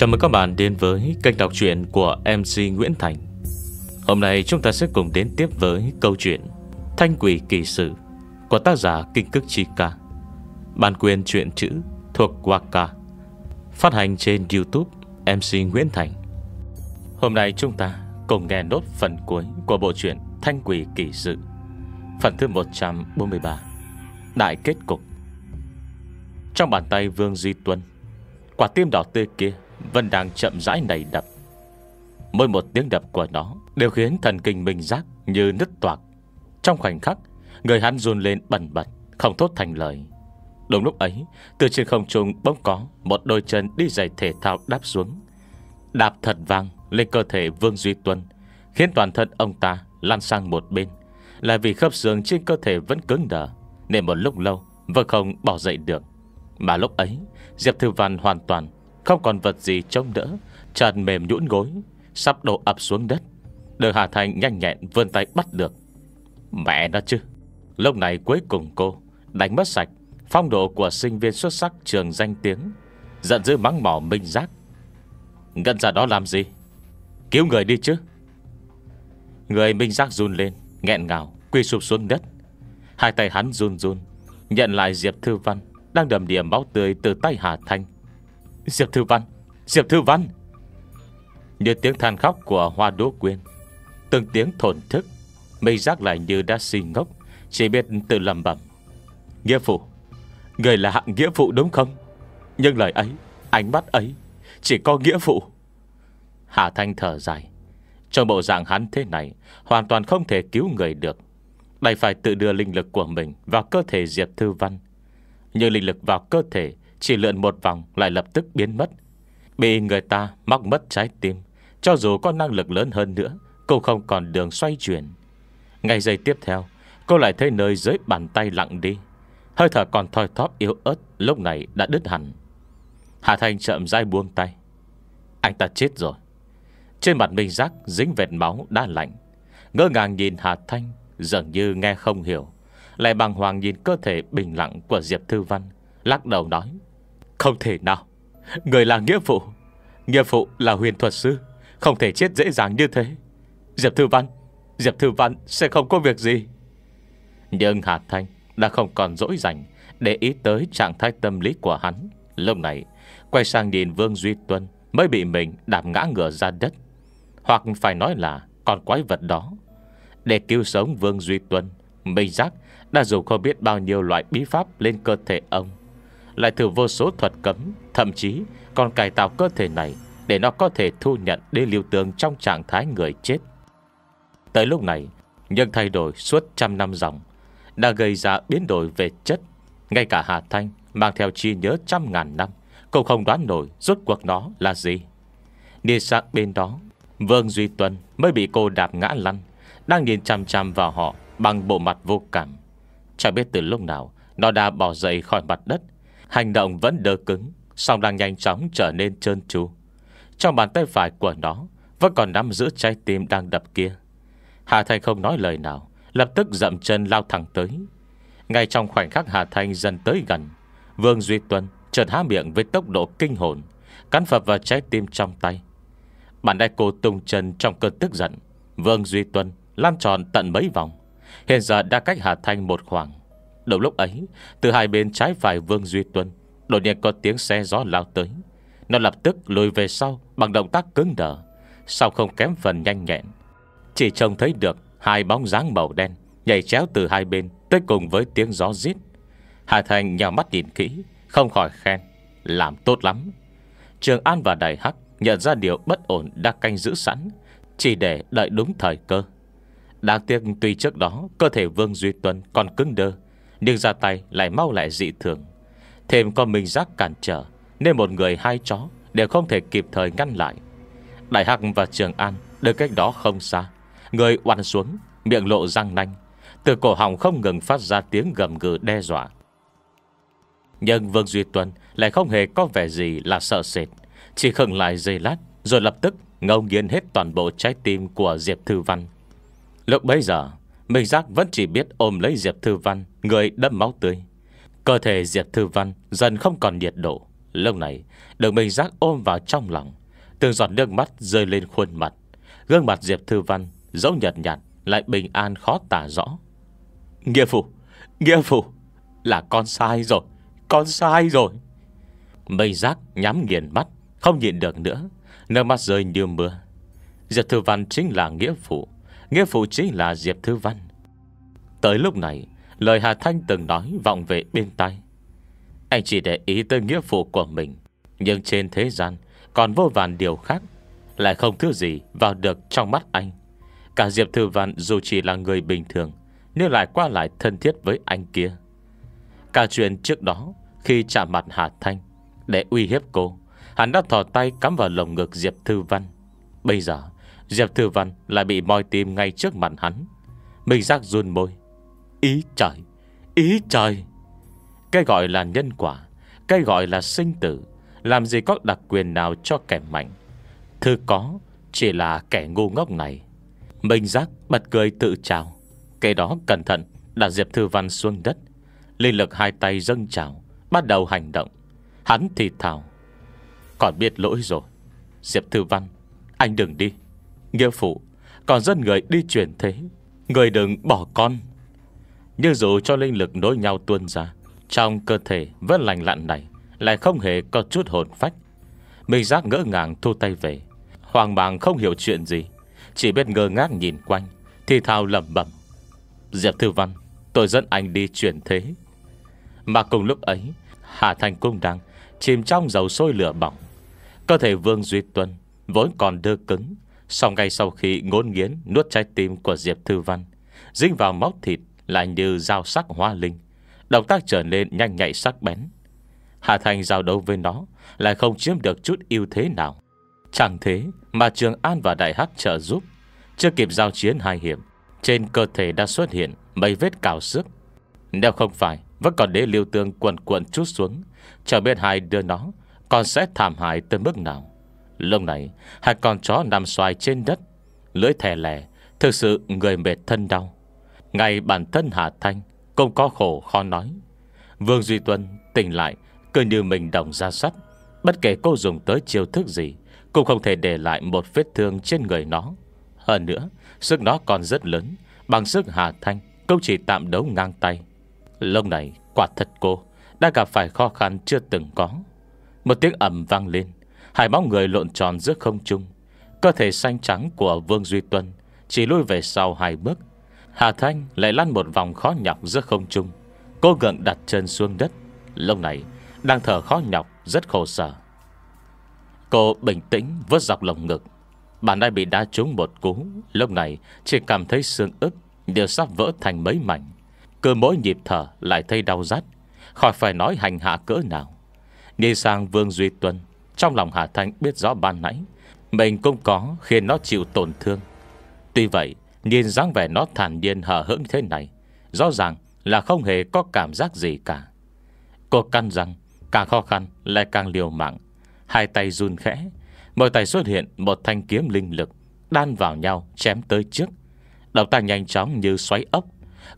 Chào mừng các bạn đến với kênh đọc truyện của MC Nguyễn Thành Hôm nay chúng ta sẽ cùng đến tiếp với câu chuyện Thanh quỷ kỳ sự của tác giả Kinh Cức Chi Ca Bản quyền truyện chữ thuộc Waka Phát hành trên Youtube MC Nguyễn Thành Hôm nay chúng ta cùng nghe nốt phần cuối của bộ truyện Thanh quỷ kỳ sự Phần thứ 143 Đại kết cục Trong bàn tay Vương Duy Tuân Quả tim đỏ tươi kia vẫn đang chậm rãi nảy đập Mỗi một tiếng đập của nó Đều khiến thần kinh mình giác như nứt toạc Trong khoảnh khắc Người hắn run lên bẩn bật Không thốt thành lời Đúng lúc ấy Từ trên không trung bỗng có Một đôi chân đi giày thể thao đáp xuống Đạp thật vang lên cơ thể Vương Duy Tuân Khiến toàn thân ông ta lan sang một bên Là vì khớp xương trên cơ thể vẫn cứng đờ Nên một lúc lâu Vẫn không bỏ dậy được Mà lúc ấy Diệp Thư Văn hoàn toàn không còn vật gì trông đỡ trần mềm nhũn gối Sắp đổ ập xuống đất Đường Hà Thành nhanh nhẹn vươn tay bắt được Mẹ nó chứ Lúc này cuối cùng cô Đánh mất sạch phong độ của sinh viên xuất sắc trường danh tiếng Giận dữ mắng mỏ minh giác Ngân ra đó làm gì Cứu người đi chứ Người minh giác run lên nghẹn ngào quy sụp xuống đất Hai tay hắn run run Nhận lại Diệp Thư Văn Đang đầm điểm máu tươi từ tay Hà Thanh Diệp Thư Văn Diệp Thư Văn Như tiếng than khóc của Hoa Đỗ Quyên Từng tiếng thổn thức Mây giác lại như đã si ngốc Chỉ biết tự lầm bẩm Nghĩa phụ Người là hạng nghĩa phụ đúng không Nhưng lời ấy Ánh mắt ấy Chỉ có nghĩa phụ Hà Thanh thở dài Trong bộ dạng hắn thế này Hoàn toàn không thể cứu người được Đành phải tự đưa linh lực của mình Vào cơ thể Diệp Thư Văn như linh lực vào cơ thể chỉ lượn một vòng lại lập tức biến mất Bị người ta móc mất trái tim Cho dù có năng lực lớn hơn nữa Cô không còn đường xoay chuyển Ngay giây tiếp theo Cô lại thấy nơi dưới bàn tay lặng đi Hơi thở còn thoi thóp yếu ớt Lúc này đã đứt hẳn Hà Thanh chậm rãi buông tay Anh ta chết rồi Trên mặt Minh Giác dính vệt máu đã lạnh Ngơ ngàng nhìn Hà Thanh Dường như nghe không hiểu Lại bằng hoàng nhìn cơ thể bình lặng của Diệp Thư Văn Lắc đầu nói không thể nào Người là nghĩa phụ Nghĩa phụ là huyền thuật sư Không thể chết dễ dàng như thế Diệp Thư Văn Diệp Thư Văn sẽ không có việc gì Nhưng Hà Thanh đã không còn dỗi dành Để ý tới trạng thái tâm lý của hắn Lúc này Quay sang nhìn Vương Duy Tuân Mới bị mình đạp ngã ngửa ra đất Hoặc phải nói là con quái vật đó Để cứu sống Vương Duy Tuân Minh Giác đã dùng không biết bao nhiêu loại bí pháp lên cơ thể ông lại thử vô số thuật cấm Thậm chí còn cải tạo cơ thể này Để nó có thể thu nhận đế lưu tương Trong trạng thái người chết Tới lúc này Nhưng thay đổi suốt trăm năm dòng Đã gây ra biến đổi về chất Ngay cả Hà Thanh Mang theo chi nhớ trăm ngàn năm Cũng không đoán nổi rốt cuộc nó là gì Đi sang bên đó Vương Duy Tuân mới bị cô đạp ngã lăn Đang nhìn chằm chằm vào họ Bằng bộ mặt vô cảm Chẳng biết từ lúc nào Nó đã bỏ dậy khỏi mặt đất Hành động vẫn đơ cứng Song đang nhanh chóng trở nên trơn tru Trong bàn tay phải của nó Vẫn còn nắm giữ trái tim đang đập kia Hà Thanh không nói lời nào Lập tức dậm chân lao thẳng tới Ngay trong khoảnh khắc Hà Thanh dần tới gần Vương Duy Tuân chợt há miệng với tốc độ kinh hồn Cắn phập vào trái tim trong tay Bàn tay cô tung chân trong cơn tức giận Vương Duy Tuân Lan tròn tận mấy vòng Hiện giờ đã cách Hà Thanh một khoảng Đầu lúc ấy Từ hai bên trái phải Vương Duy Tuân Đột nhiên có tiếng xe gió lao tới Nó lập tức lùi về sau Bằng động tác cứng đờ sau không kém phần nhanh nhẹn Chỉ trông thấy được Hai bóng dáng màu đen Nhảy chéo từ hai bên Tới cùng với tiếng gió rít Hà Thành nhào mắt nhìn kỹ Không khỏi khen Làm tốt lắm Trường An và Đại Hắc Nhận ra điều bất ổn đã canh giữ sẵn Chỉ để đợi đúng thời cơ Đáng tiếc tuy trước đó Cơ thể Vương Duy Tuân còn cứng đơ nhưng ra tay lại mau lại dị thường Thêm có mình giác cản trở Nên một người hai chó Đều không thể kịp thời ngăn lại Đại Hạc và Trường An Được cách đó không xa Người oằn xuống Miệng lộ răng nanh Từ cổ họng không ngừng phát ra tiếng gầm gừ đe dọa Nhưng Vương Duy Tuân Lại không hề có vẻ gì là sợ sệt Chỉ khừng lại giây lát Rồi lập tức ngâu nghiến hết toàn bộ trái tim của Diệp Thư Văn Lúc bấy giờ Minh Giác vẫn chỉ biết ôm lấy Diệp Thư Văn Người đẫm máu tươi Cơ thể Diệp Thư Văn dần không còn nhiệt độ Lâu này được Minh Giác ôm vào trong lòng Từng giọt nước mắt rơi lên khuôn mặt Gương mặt Diệp Thư Văn Dẫu nhật nhạt lại bình an khó tả rõ Nghĩa phụ Nghĩa phụ Là con sai rồi Con sai rồi Mây giác nhắm nghiền mắt Không nhìn được nữa Nước mắt rơi như mưa Diệp Thư Văn chính là nghĩa phụ Nghĩa phụ chính là Diệp Thư Văn Tới lúc này Lời Hà Thanh từng nói vọng về bên tay Anh chỉ để ý tới nghĩa phụ của mình Nhưng trên thế gian Còn vô vàn điều khác Lại không thứ gì vào được trong mắt anh Cả Diệp Thư Văn dù chỉ là người bình thường Nhưng lại qua lại thân thiết với anh kia Cả chuyện trước đó Khi chạm mặt Hà Thanh Để uy hiếp cô Hắn đã thò tay cắm vào lồng ngực Diệp Thư Văn Bây giờ Diệp Thư Văn lại bị moi tim ngay trước mặt hắn Mình giác run môi Ý trời Ý trời Cái gọi là nhân quả Cái gọi là sinh tử Làm gì có đặc quyền nào cho kẻ mạnh Thư có Chỉ là kẻ ngu ngốc này Mình giác bật cười tự trào Cái đó cẩn thận Đặt Diệp Thư Văn xuống đất Linh lực hai tay dâng chào, Bắt đầu hành động Hắn thì thào Còn biết lỗi rồi Diệp Thư Văn Anh đừng đi Nghĩa phụ Còn dân người đi chuyển thế Người đừng bỏ con như dù cho linh lực nối nhau tuôn ra Trong cơ thể vẫn lành lặn này Lại không hề có chút hồn phách Minh giác ngỡ ngàng thu tay về Hoàng bàng không hiểu chuyện gì Chỉ biết ngơ ngác nhìn quanh Thì thao lầm bẩm Diệp Thư Văn Tôi dẫn anh đi chuyển thế Mà cùng lúc ấy Hà Thành cũng đang Chìm trong dầu sôi lửa bỏng Cơ thể Vương Duy Tuân Vốn còn đơ cứng sau ngay sau khi ngôn nghiến Nuốt trái tim của Diệp Thư Văn Dính vào máu thịt Lại như dao sắc hoa linh Động tác trở nên nhanh nhạy sắc bén Hà Thành giao đấu với nó Lại không chiếm được chút ưu thế nào Chẳng thế mà Trường An và Đại Hắc trợ giúp Chưa kịp giao chiến hai hiểm Trên cơ thể đã xuất hiện Mấy vết cào sức Nếu không phải Vẫn còn để Lưu tương quần cuộn chút xuống Chờ biết hai đưa nó Còn sẽ thảm hại tới mức nào Lúc này Hai con chó nằm xoài trên đất Lưỡi thè lè Thực sự người mệt thân đau Ngày bản thân Hà Thanh Cũng có khổ khó nói Vương Duy Tuân tỉnh lại Cứ như mình đồng ra sắt Bất kể cô dùng tới chiêu thức gì Cũng không thể để lại một vết thương trên người nó Hơn nữa Sức nó còn rất lớn Bằng sức Hà Thanh Cũng chỉ tạm đấu ngang tay Lúc này quả thật cô Đã gặp phải khó khăn chưa từng có Một tiếng ẩm vang lên Hai bóng người lộn tròn giữa không trung Cơ thể xanh trắng của Vương Duy Tuân Chỉ lui về sau hai bước Hà Thanh lại lăn một vòng khó nhọc giữa không trung Cô gượng đặt chân xuống đất Lúc này đang thở khó nhọc Rất khổ sở Cô bình tĩnh vớt dọc lồng ngực Bàn tay bị đá trúng một cú Lúc này chỉ cảm thấy xương ức Đều sắp vỡ thành mấy mảnh Cứ mỗi nhịp thở lại thấy đau rát Khỏi phải nói hành hạ cỡ nào Nhìn sang Vương Duy Tuân trong lòng Hà Thanh biết rõ ban nãy Mình cũng có khiến nó chịu tổn thương Tuy vậy Nhìn dáng vẻ nó thản nhiên hờ hững thế này Rõ ràng là không hề có cảm giác gì cả Cô căn rằng Càng khó khăn lại càng liều mạng Hai tay run khẽ Mỗi tay xuất hiện một thanh kiếm linh lực Đan vào nhau chém tới trước đầu tác nhanh chóng như xoáy ốc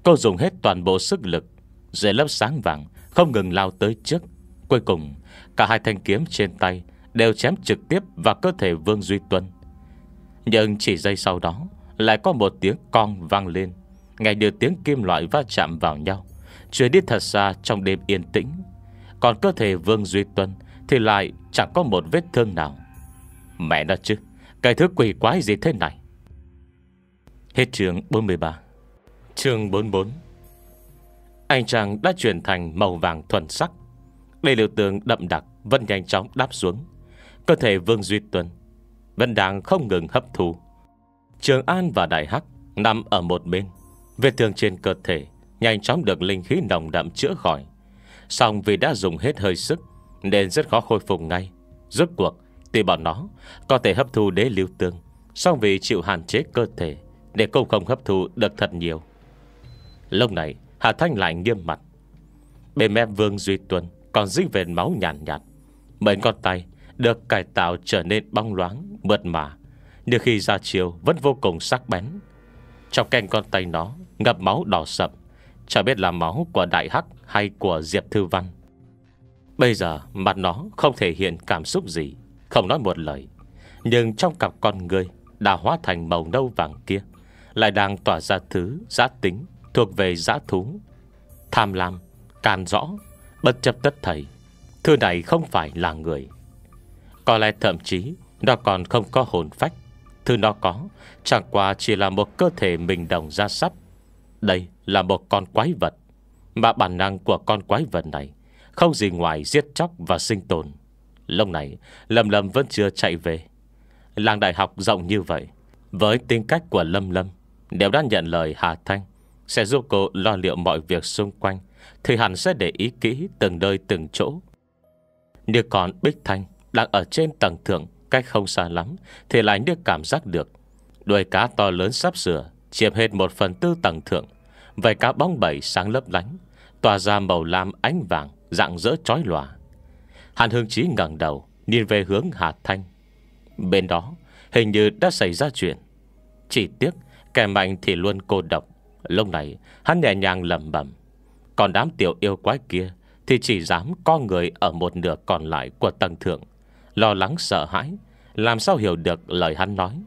Cô dùng hết toàn bộ sức lực Dễ lớp sáng vàng Không ngừng lao tới trước Cuối cùng Cả hai thanh kiếm trên tay Đều chém trực tiếp vào cơ thể Vương Duy Tuân Nhưng chỉ giây sau đó Lại có một tiếng con vang lên Ngay như tiếng kim loại va chạm vào nhau Chuyến đi thật xa trong đêm yên tĩnh Còn cơ thể Vương Duy Tuân Thì lại chẳng có một vết thương nào Mẹ nó chứ Cái thứ quỷ quái gì thế này Hết trường 43 Trường 44 Anh chàng đã chuyển thành màu vàng thuần sắc đây liều tường đậm đặc Vân nhanh chóng đáp xuống Cơ thể Vương Duy Tuân vẫn đang không ngừng hấp thu Trường An và Đại Hắc Nằm ở một bên Vết thương trên cơ thể Nhanh chóng được linh khí nồng đậm chữa khỏi Xong vì đã dùng hết hơi sức Nên rất khó khôi phục ngay Rốt cuộc Tuy bọn nó có thể hấp thu đế lưu tường Xong vì chịu hạn chế cơ thể Để cũng không hấp thu được thật nhiều Lúc này Hà Thanh lại nghiêm mặt Bên mép Vương Duy Tuân còn dính vền máu nhàn nhạt, nhạt Mấy con tay được cải tạo trở nên bong loáng, mượt mà Nhưng khi ra chiều vẫn vô cùng sắc bén Trong canh con tay nó ngập máu đỏ sậm Chả biết là máu của Đại Hắc hay của Diệp Thư Văn Bây giờ mặt nó không thể hiện cảm xúc gì Không nói một lời Nhưng trong cặp con người Đã hóa thành màu nâu vàng kia Lại đang tỏa ra thứ giá tính Thuộc về giá thú Tham lam, can rõ Bất chấp tất thầy Thư này không phải là người Có lẽ thậm chí Nó còn không có hồn phách Thư nó có Chẳng qua chỉ là một cơ thể mình đồng ra sắt Đây là một con quái vật Mà bản năng của con quái vật này Không gì ngoài giết chóc và sinh tồn Lúc này Lâm Lâm vẫn chưa chạy về Làng đại học rộng như vậy Với tính cách của Lâm Lâm đều đã nhận lời Hà Thanh Sẽ giúp cô lo liệu mọi việc xung quanh thì hẳn sẽ để ý kỹ từng nơi từng chỗ Như còn Bích Thanh Đang ở trên tầng thượng Cách không xa lắm Thì lại như cảm giác được Đuôi cá to lớn sắp sửa Chiếm hết một phần tư tầng thượng vài cá bóng bẩy sáng lấp lánh Tỏa ra màu lam ánh vàng Dạng rỡ trói lòa Hàn Hương Chí ngẩng đầu Nhìn về hướng Hà Thanh Bên đó hình như đã xảy ra chuyện Chỉ tiếc kẻ mạnh thì luôn cô độc Lúc này hắn nhẹ nhàng lầm bẩm còn đám tiểu yêu quái kia Thì chỉ dám con người ở một nửa còn lại của tầng thượng Lo lắng sợ hãi Làm sao hiểu được lời hắn nói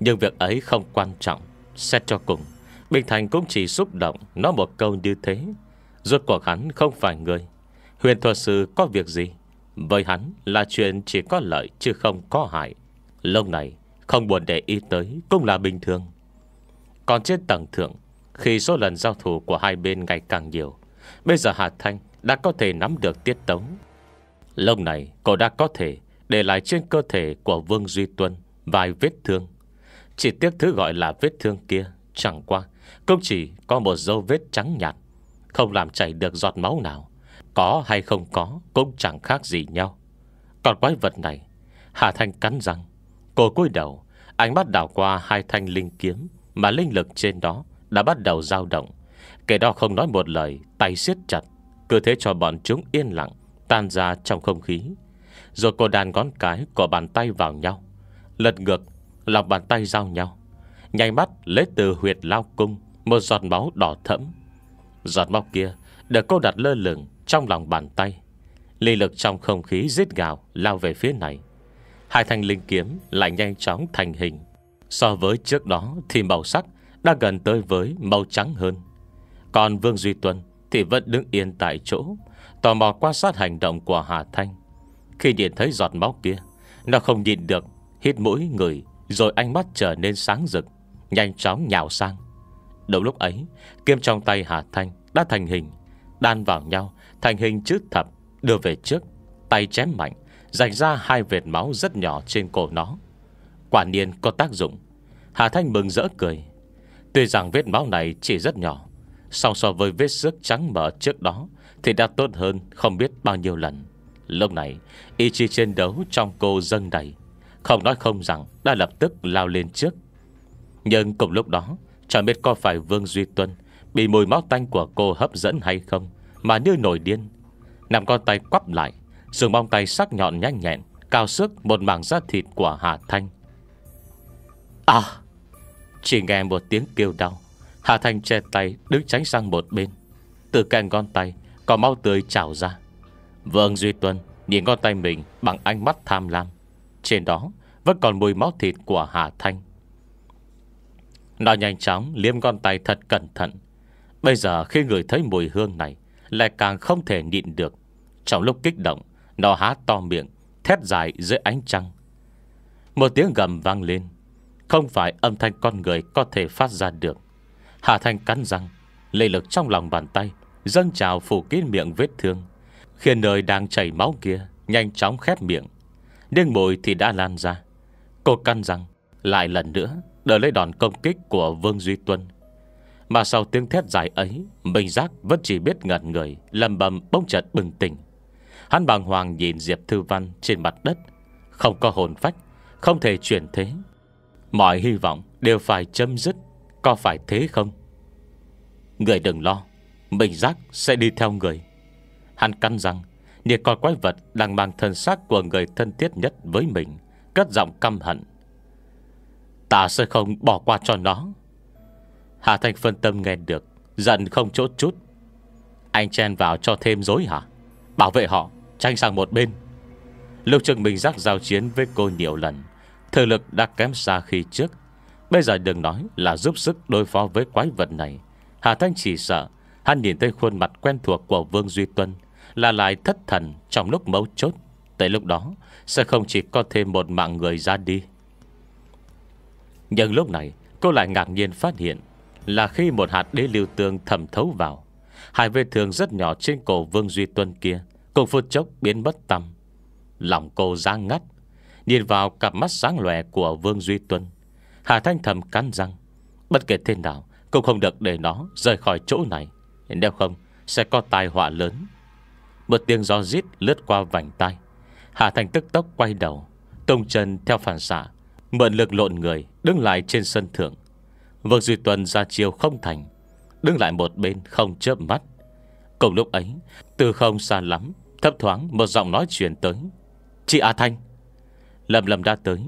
Nhưng việc ấy không quan trọng Xét cho cùng Bình Thành cũng chỉ xúc động Nói một câu như thế Rốt cuộc hắn không phải người Huyền thuật sư có việc gì Với hắn là chuyện chỉ có lợi chứ không có hại Lâu này không buồn để ý tới Cũng là bình thường Còn trên tầng thượng khi số lần giao thủ của hai bên ngày càng nhiều Bây giờ Hà Thanh đã có thể nắm được tiết tống Lúc này cô đã có thể Để lại trên cơ thể của Vương Duy Tuân Vài vết thương Chỉ tiếc thứ gọi là vết thương kia Chẳng qua Cũng chỉ có một dấu vết trắng nhạt Không làm chảy được giọt máu nào Có hay không có Cũng chẳng khác gì nhau Còn quái vật này Hà Thanh cắn răng Cô cúi đầu Ánh mắt đảo qua hai thanh linh kiếm Mà linh lực trên đó đã bắt đầu dao động. Kẻ đó không nói một lời, tay siết chặt, cứ thế cho bọn chúng yên lặng, tan ra trong không khí. Rồi cô đàn ngón cái của bàn tay vào nhau, lật ngược, lòng bàn tay giao nhau. Nháy mắt lấy từ huyệt lao cung một giọt máu đỏ thẫm. Giọt máu kia được cô đặt lơ lửng trong lòng bàn tay. Ly lực trong không khí giết gào lao về phía này. Hai thanh linh kiếm lại nhanh chóng thành hình. So với trước đó thì màu sắc đã gần tới với màu trắng hơn Còn Vương Duy Tuân Thì vẫn đứng yên tại chỗ Tò mò quan sát hành động của Hà Thanh Khi nhìn thấy giọt máu kia Nó không nhìn được Hít mũi người Rồi ánh mắt trở nên sáng rực Nhanh chóng nhào sang Đúng lúc ấy Kiếm trong tay Hà Thanh đã thành hình Đan vào nhau Thành hình chữ thập Đưa về trước Tay chém mạnh Dành ra hai vệt máu rất nhỏ trên cổ nó Quả nhiên có tác dụng Hà Thanh mừng rỡ cười Tuy rằng vết máu này chỉ rất nhỏ Song so với vết xước trắng mở trước đó Thì đã tốt hơn không biết bao nhiêu lần Lúc này Ý chí chiến đấu trong cô dâng đầy Không nói không rằng đã lập tức lao lên trước Nhưng cùng lúc đó Chẳng biết có phải Vương Duy Tuân Bị mùi máu tanh của cô hấp dẫn hay không Mà như nổi điên Nằm con tay quắp lại Dùng bong tay sắc nhọn nhanh nhẹn Cao sức một mảng da thịt của Hà Thanh À chỉ nghe một tiếng kêu đau Hà Thanh che tay đứng tránh sang một bên Từ cạnh con tay Có máu tươi trào ra Vương Duy Tuân nhìn con tay mình Bằng ánh mắt tham lam Trên đó vẫn còn mùi máu thịt của Hà Thanh Nó nhanh chóng liếm con tay thật cẩn thận Bây giờ khi người thấy mùi hương này Lại càng không thể nhịn được Trong lúc kích động Nó há to miệng Thét dài dưới ánh trăng Một tiếng gầm vang lên không phải âm thanh con người có thể phát ra được Hà Thanh cắn răng Lê lực trong lòng bàn tay Dâng trào phủ kín miệng vết thương Khiến nơi đang chảy máu kia Nhanh chóng khép miệng Nhưng mùi thì đã lan ra Cô căn răng lại lần nữa Đợi lấy đòn công kích của Vương Duy Tuân Mà sau tiếng thét dài ấy Minh Giác vẫn chỉ biết ngẩn người Lầm bầm bông chợt bừng tỉnh Hắn bàng hoàng nhìn Diệp Thư Văn trên mặt đất Không có hồn phách Không thể chuyển thế Mọi hy vọng đều phải chấm dứt Có phải thế không Người đừng lo Mình giác sẽ đi theo người Hắn cắn rằng Nhìn con quái vật đang mang thân xác của người thân thiết nhất với mình Cất giọng căm hận Ta sẽ không bỏ qua cho nó Hà Thanh phân tâm nghe được Giận không chỗ chút Anh chen vào cho thêm dối hả Bảo vệ họ Tranh sang một bên Lục trường mình giác giao chiến với cô nhiều lần Thời lực đã kém xa khi trước Bây giờ đừng nói là giúp sức đối phó với quái vật này Hà Thanh chỉ sợ Hắn nhìn thấy khuôn mặt quen thuộc của Vương Duy Tuân Là lại thất thần trong lúc mấu chốt Tới lúc đó Sẽ không chỉ có thêm một mạng người ra đi Nhưng lúc này Cô lại ngạc nhiên phát hiện Là khi một hạt đế lưu tương thẩm thấu vào Hai vết thương rất nhỏ trên cổ Vương Duy Tuân kia Cùng phút chốc biến bất tâm Lòng cô ra ngắt Nhìn vào cặp mắt sáng lòe của Vương Duy Tuân Hà Thanh thầm cắn răng Bất kể thế nào Cũng không được để nó rời khỏi chỗ này Nếu không sẽ có tai họa lớn Một tiếng gió rít lướt qua vành tay Hà Thanh tức tốc quay đầu Tông chân theo phản xạ Mượn lực lộn người đứng lại trên sân thượng Vương Duy Tuân ra chiều không thành Đứng lại một bên không chớp mắt Cùng lúc ấy Từ không xa lắm Thấp thoáng một giọng nói chuyển tới Chị A Thanh Lâm Lâm đã tới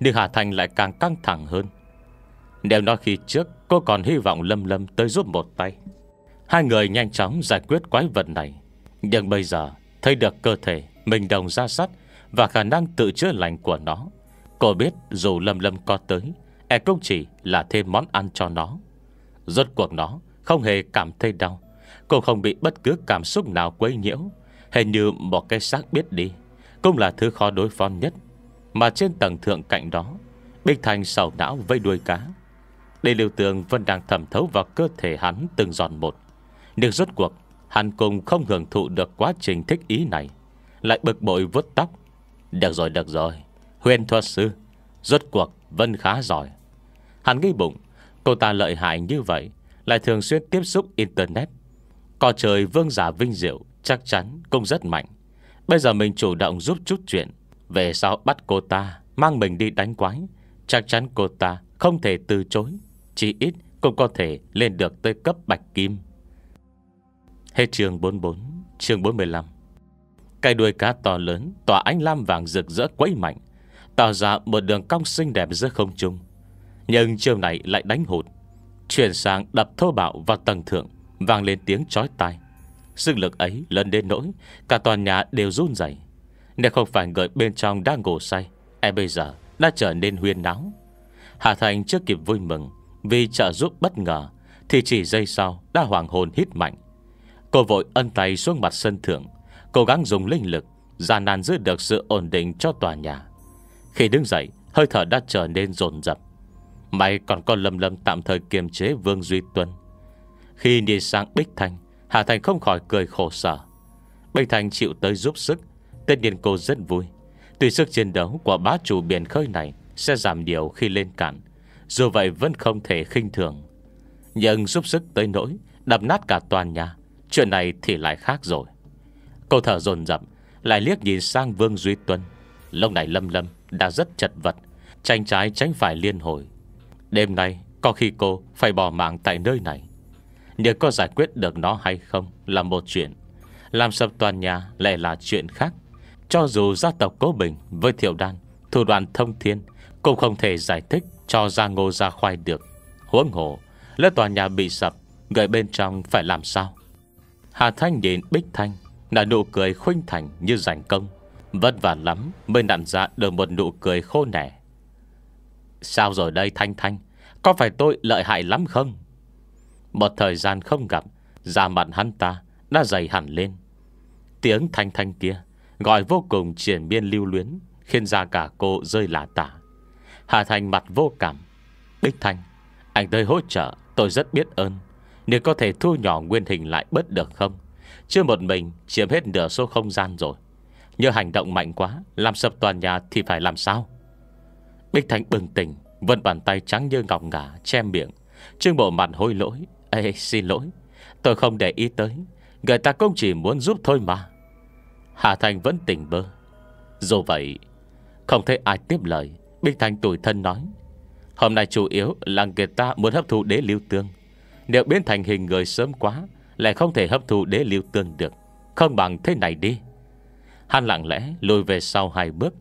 Nhưng Hà Thành lại càng căng thẳng hơn Nếu nói khi trước Cô còn hy vọng Lâm Lâm tới giúp một tay Hai người nhanh chóng giải quyết quái vật này Nhưng bây giờ Thấy được cơ thể mình đồng ra sắt Và khả năng tự chữa lành của nó Cô biết dù Lâm Lâm có tới E cũng chỉ là thêm món ăn cho nó Rốt cuộc nó Không hề cảm thấy đau Cô không bị bất cứ cảm xúc nào quấy nhiễu Hình như một cái xác biết đi Cũng là thứ khó đối phó nhất mà trên tầng thượng cạnh đó Bích Thành sầu não vây đuôi cá Đề liều tường vẫn đang thẩm thấu vào cơ thể hắn từng giòn một Nhưng rốt cuộc Hắn cùng không hưởng thụ được quá trình thích ý này Lại bực bội vuốt tóc Được rồi được rồi Huyền thuật sư Rốt cuộc vẫn khá giỏi Hắn nghĩ bụng Cô ta lợi hại như vậy Lại thường xuyên tiếp xúc internet Cò trời vương giả vinh diệu Chắc chắn cũng rất mạnh Bây giờ mình chủ động giúp chút chuyện về sau bắt cô ta Mang mình đi đánh quái Chắc chắn cô ta không thể từ chối Chỉ ít cũng có thể lên được tới cấp bạch kim Hết trường 44 chương 45 Cái đuôi cá to lớn Tỏa ánh lam vàng rực rỡ quấy mạnh Tạo ra một đường cong xinh đẹp giữa không trung Nhưng chiều này lại đánh hụt Chuyển sang đập thô bạo vào tầng thượng Vang lên tiếng chói tai Sức lực ấy lớn đến nỗi Cả toàn nhà đều run dày nếu không phải người bên trong đang ngủ say Em bây giờ đã trở nên huyên náo Hà Thành chưa kịp vui mừng Vì trợ giúp bất ngờ Thì chỉ giây sau đã hoàng hồn hít mạnh Cô vội ân tay xuống mặt sân thượng Cố gắng dùng linh lực Gian nan giữ được sự ổn định cho tòa nhà Khi đứng dậy Hơi thở đã trở nên dồn dập May còn có lầm lầm tạm thời kiềm chế Vương Duy Tuân Khi đi sang Bích Thanh, Hà Thành không khỏi cười khổ sở Bích Thành chịu tới giúp sức Tất nhiên cô rất vui Tuy sức chiến đấu của bá chủ biển khơi này Sẽ giảm nhiều khi lên cạn Dù vậy vẫn không thể khinh thường Nhưng giúp sức tới nỗi Đập nát cả toàn nhà Chuyện này thì lại khác rồi Cô thở dồn dập Lại liếc nhìn sang Vương Duy Tuân Lúc này Lâm Lâm đã rất chật vật Tranh trái tránh phải liên hồi Đêm nay có khi cô phải bỏ mạng tại nơi này Nhưng có giải quyết được nó hay không Là một chuyện Làm sập toàn nhà lại là chuyện khác cho dù gia tộc Cố Bình với Thiệu Đan Thủ đoạn thông thiên Cũng không thể giải thích cho gia ngô gia khoai được Huống hồ Lỡ tòa nhà bị sập Người bên trong phải làm sao Hà Thanh nhìn Bích Thanh Là nụ cười khuynh thành như giành công Vất vả lắm mới nặn ra được một nụ cười khô nẻ Sao rồi đây Thanh Thanh Có phải tôi lợi hại lắm không Một thời gian không gặp Da mặt hắn ta đã dày hẳn lên Tiếng Thanh Thanh kia Gọi vô cùng triển biên lưu luyến Khiến ra cả cô rơi lạ tả Hà Thành mặt vô cảm Bích Thanh Anh tới hỗ trợ tôi rất biết ơn Nếu có thể thu nhỏ nguyên hình lại bớt được không Chưa một mình chiếm hết nửa số không gian rồi Nhớ hành động mạnh quá Làm sập toàn nhà thì phải làm sao Bích Thanh bừng tỉnh Vân bàn tay trắng như ngọc ngả Che miệng Trương bộ mặt hối lỗi Ê xin lỗi Tôi không để ý tới Người ta cũng chỉ muốn giúp thôi mà Hà Thành vẫn tỉnh bơ Dù vậy Không thấy ai tiếp lời Bích Thành tuổi thân nói Hôm nay chủ yếu làng người ta muốn hấp thụ đế lưu tương Nếu biến thành hình người sớm quá Lại không thể hấp thụ đế lưu tương được Không bằng thế này đi Hắn lặng lẽ lùi về sau hai bước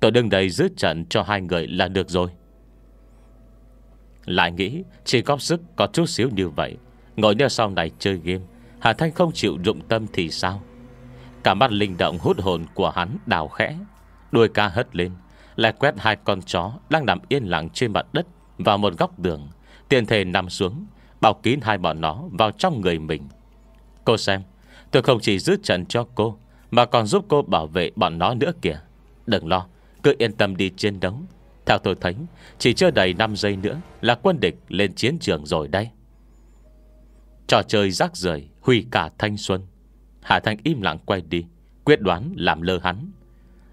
Tôi đứng đây giữ trận cho hai người là được rồi Lại nghĩ Chỉ góp sức có chút xíu như vậy Ngồi đeo sau này chơi game Hà Thanh không chịu dụng tâm thì sao Cả mắt linh động hút hồn của hắn đào khẽ Đuôi ca hất lên Lại quét hai con chó Đang nằm yên lặng trên mặt đất Vào một góc đường Tiền thể nằm xuống Bảo kín hai bọn nó vào trong người mình Cô xem Tôi không chỉ giữ trận cho cô Mà còn giúp cô bảo vệ bọn nó nữa kìa Đừng lo Cứ yên tâm đi chiến đấu Theo tôi thấy Chỉ chưa đầy 5 giây nữa Là quân địch lên chiến trường rồi đây Trò chơi rác rời Hủy cả thanh xuân Hạ Thanh im lặng quay đi Quyết đoán làm lơ hắn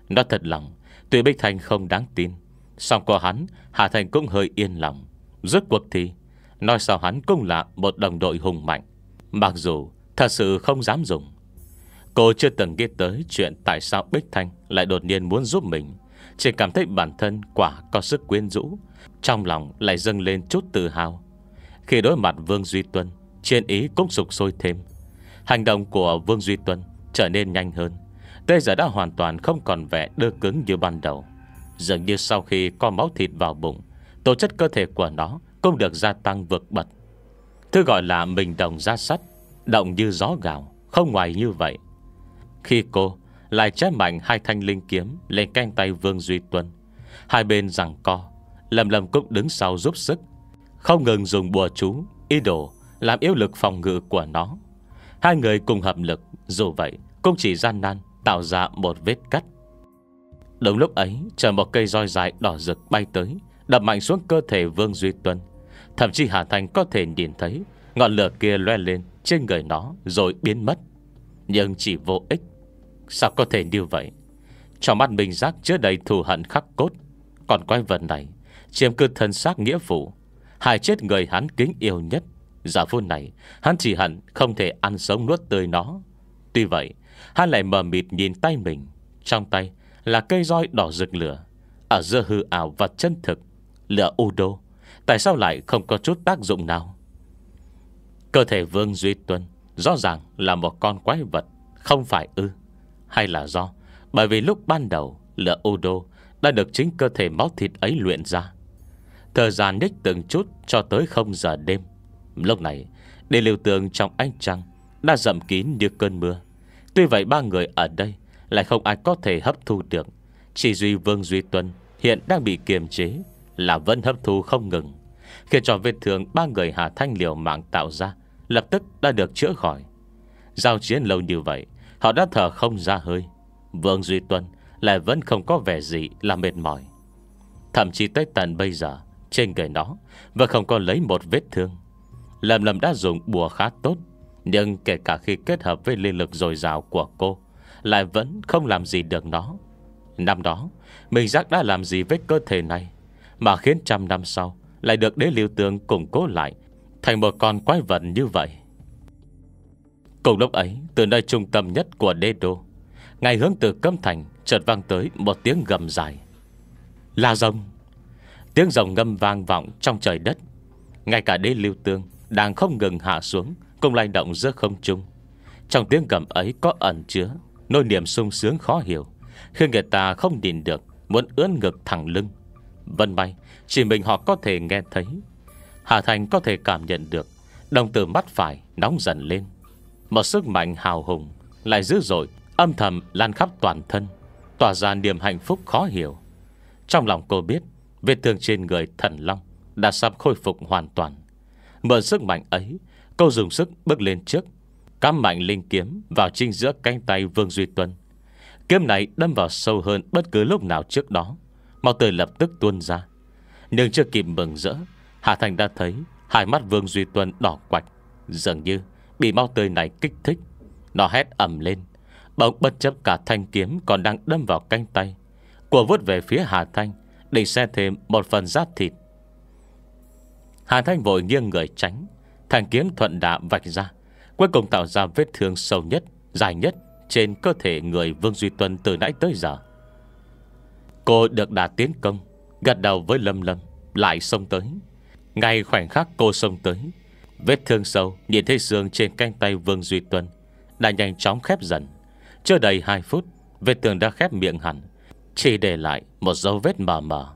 Nó thật lòng Tuy Bích Thanh không đáng tin Xong có hắn Hạ Thanh cũng hơi yên lòng Rốt cuộc thì Nói sao hắn cũng là một đồng đội hùng mạnh Mặc dù thật sự không dám dùng Cô chưa từng nghĩ tới chuyện tại sao Bích Thanh lại đột nhiên muốn giúp mình. Chỉ cảm thấy bản thân quả có sức quyến rũ. Trong lòng lại dâng lên chút tự hào. Khi đối mặt Vương Duy Tuân, trên ý cũng sục sôi thêm. Hành động của Vương Duy Tuấn trở nên nhanh hơn Tê giờ đã hoàn toàn không còn vẻ đưa cứng như ban đầu Dường như sau khi có máu thịt vào bụng Tổ chất cơ thể của nó cũng được gia tăng vượt bật Thứ gọi là mình đồng ra sắt Động như gió gào Không ngoài như vậy Khi cô lại chép mạnh hai thanh linh kiếm Lên canh tay Vương Duy Tuấn, Hai bên rằng co Lầm lầm cũng đứng sau giúp sức Không ngừng dùng bùa chú Ý đồ làm yếu lực phòng ngự của nó Hai người cùng hợp lực Dù vậy cũng chỉ gian nan Tạo ra một vết cắt Đúng lúc ấy chờ một cây roi dài đỏ rực bay tới Đập mạnh xuống cơ thể Vương Duy Tuân Thậm chí Hà Thành có thể nhìn thấy Ngọn lửa kia loe lên trên người nó Rồi biến mất Nhưng chỉ vô ích Sao có thể như vậy Trong mắt mình giác chứa đầy thù hận khắc cốt Còn quái vật này Chiếm cư thân xác nghĩa phụ Hài chết người hắn kính yêu nhất Giả vua này Hắn chỉ hận không thể ăn sống nuốt tươi nó Tuy vậy Hắn lại mờ mịt nhìn tay mình Trong tay là cây roi đỏ rực lửa Ở giữa hư ảo và chân thực Lửa u đô Tại sao lại không có chút tác dụng nào Cơ thể Vương Duy Tuân Rõ ràng là một con quái vật Không phải ư Hay là do Bởi vì lúc ban đầu Lửa u đô đã được chính cơ thể máu thịt ấy luyện ra Thời gian nhích từng chút cho tới không giờ đêm Lúc này Đê liều tường trong ánh trăng Đã dậm kín như cơn mưa Tuy vậy ba người ở đây Lại không ai có thể hấp thu được Chỉ Duy Vương Duy Tuân Hiện đang bị kiềm chế Là vẫn hấp thu không ngừng Khiến cho vết thương ba người Hà Thanh liều mạng tạo ra Lập tức đã được chữa khỏi Giao chiến lâu như vậy Họ đã thở không ra hơi Vương Duy Tuân lại vẫn không có vẻ gì là mệt mỏi Thậm chí tới tận bây giờ Trên người nó Vẫn không còn lấy một vết thương Lầm lầm đã dùng bùa khá tốt Nhưng kể cả khi kết hợp với linh lực dồi dào của cô Lại vẫn không làm gì được nó Năm đó Mình giác đã làm gì với cơ thể này Mà khiến trăm năm sau Lại được đế lưu tương củng cố lại Thành một con quái vật như vậy Cùng lúc ấy Từ nơi trung tâm nhất của đế đô Ngày hướng từ Câm Thành chợt vang tới một tiếng gầm dài Là rồng Tiếng rồng ngâm vang vọng trong trời đất Ngay cả đế lưu tương đang không ngừng hạ xuống Cùng lay động giữa không trung Trong tiếng gầm ấy có ẩn chứa Nỗi niềm sung sướng khó hiểu khi người ta không nhìn được Muốn ướn ngực thẳng lưng Vân bay. chỉ mình họ có thể nghe thấy Hà Thành có thể cảm nhận được Đồng tử mắt phải nóng dần lên Một sức mạnh hào hùng Lại dữ dội âm thầm lan khắp toàn thân Tỏa ra niềm hạnh phúc khó hiểu Trong lòng cô biết Vết thương trên người thần long Đã sắp khôi phục hoàn toàn Mượn sức mạnh ấy Cô dùng sức bước lên trước Cắm mạnh linh kiếm vào trinh giữa cánh tay Vương Duy Tuân Kiếm này đâm vào sâu hơn bất cứ lúc nào trước đó Màu tươi lập tức tuôn ra Nhưng chưa kịp mừng rỡ Hà Thành đã thấy Hai mắt Vương Duy Tuân đỏ quạch Dường như bị mau tươi này kích thích Nó hét ẩm lên Bỗng bất chấp cả thanh kiếm còn đang đâm vào cánh tay Của vút về phía Hà Thanh Định xe thêm một phần giáp thịt Hàn Thanh vội nghiêng người tránh Thành kiếm thuận đã vạch ra Cuối cùng tạo ra vết thương sâu nhất Dài nhất trên cơ thể người Vương Duy Tuân từ nãy tới giờ Cô được đà tiến công Gật đầu với Lâm Lâm Lại xông tới Ngay khoảnh khắc cô xông tới Vết thương sâu nhìn thấy xương trên canh tay Vương Duy Tuân Đã nhanh chóng khép dần Chưa đầy 2 phút Vết thương đã khép miệng hẳn Chỉ để lại một dấu vết mờ mờ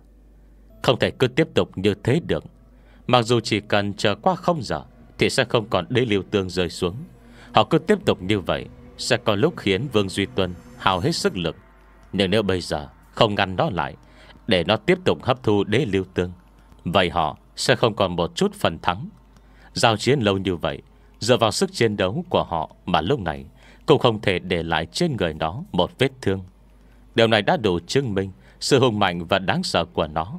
Không thể cứ tiếp tục như thế được Mặc dù chỉ cần chờ qua không giờ Thì sẽ không còn đế liều tương rơi xuống Họ cứ tiếp tục như vậy Sẽ có lúc khiến Vương Duy Tuân hào hết sức lực Nhưng nếu bây giờ không ngăn nó lại Để nó tiếp tục hấp thu đế liêu tương Vậy họ sẽ không còn một chút phần thắng Giao chiến lâu như vậy Dựa vào sức chiến đấu của họ Mà lúc này Cũng không thể để lại trên người nó một vết thương Điều này đã đủ chứng minh Sự hùng mạnh và đáng sợ của nó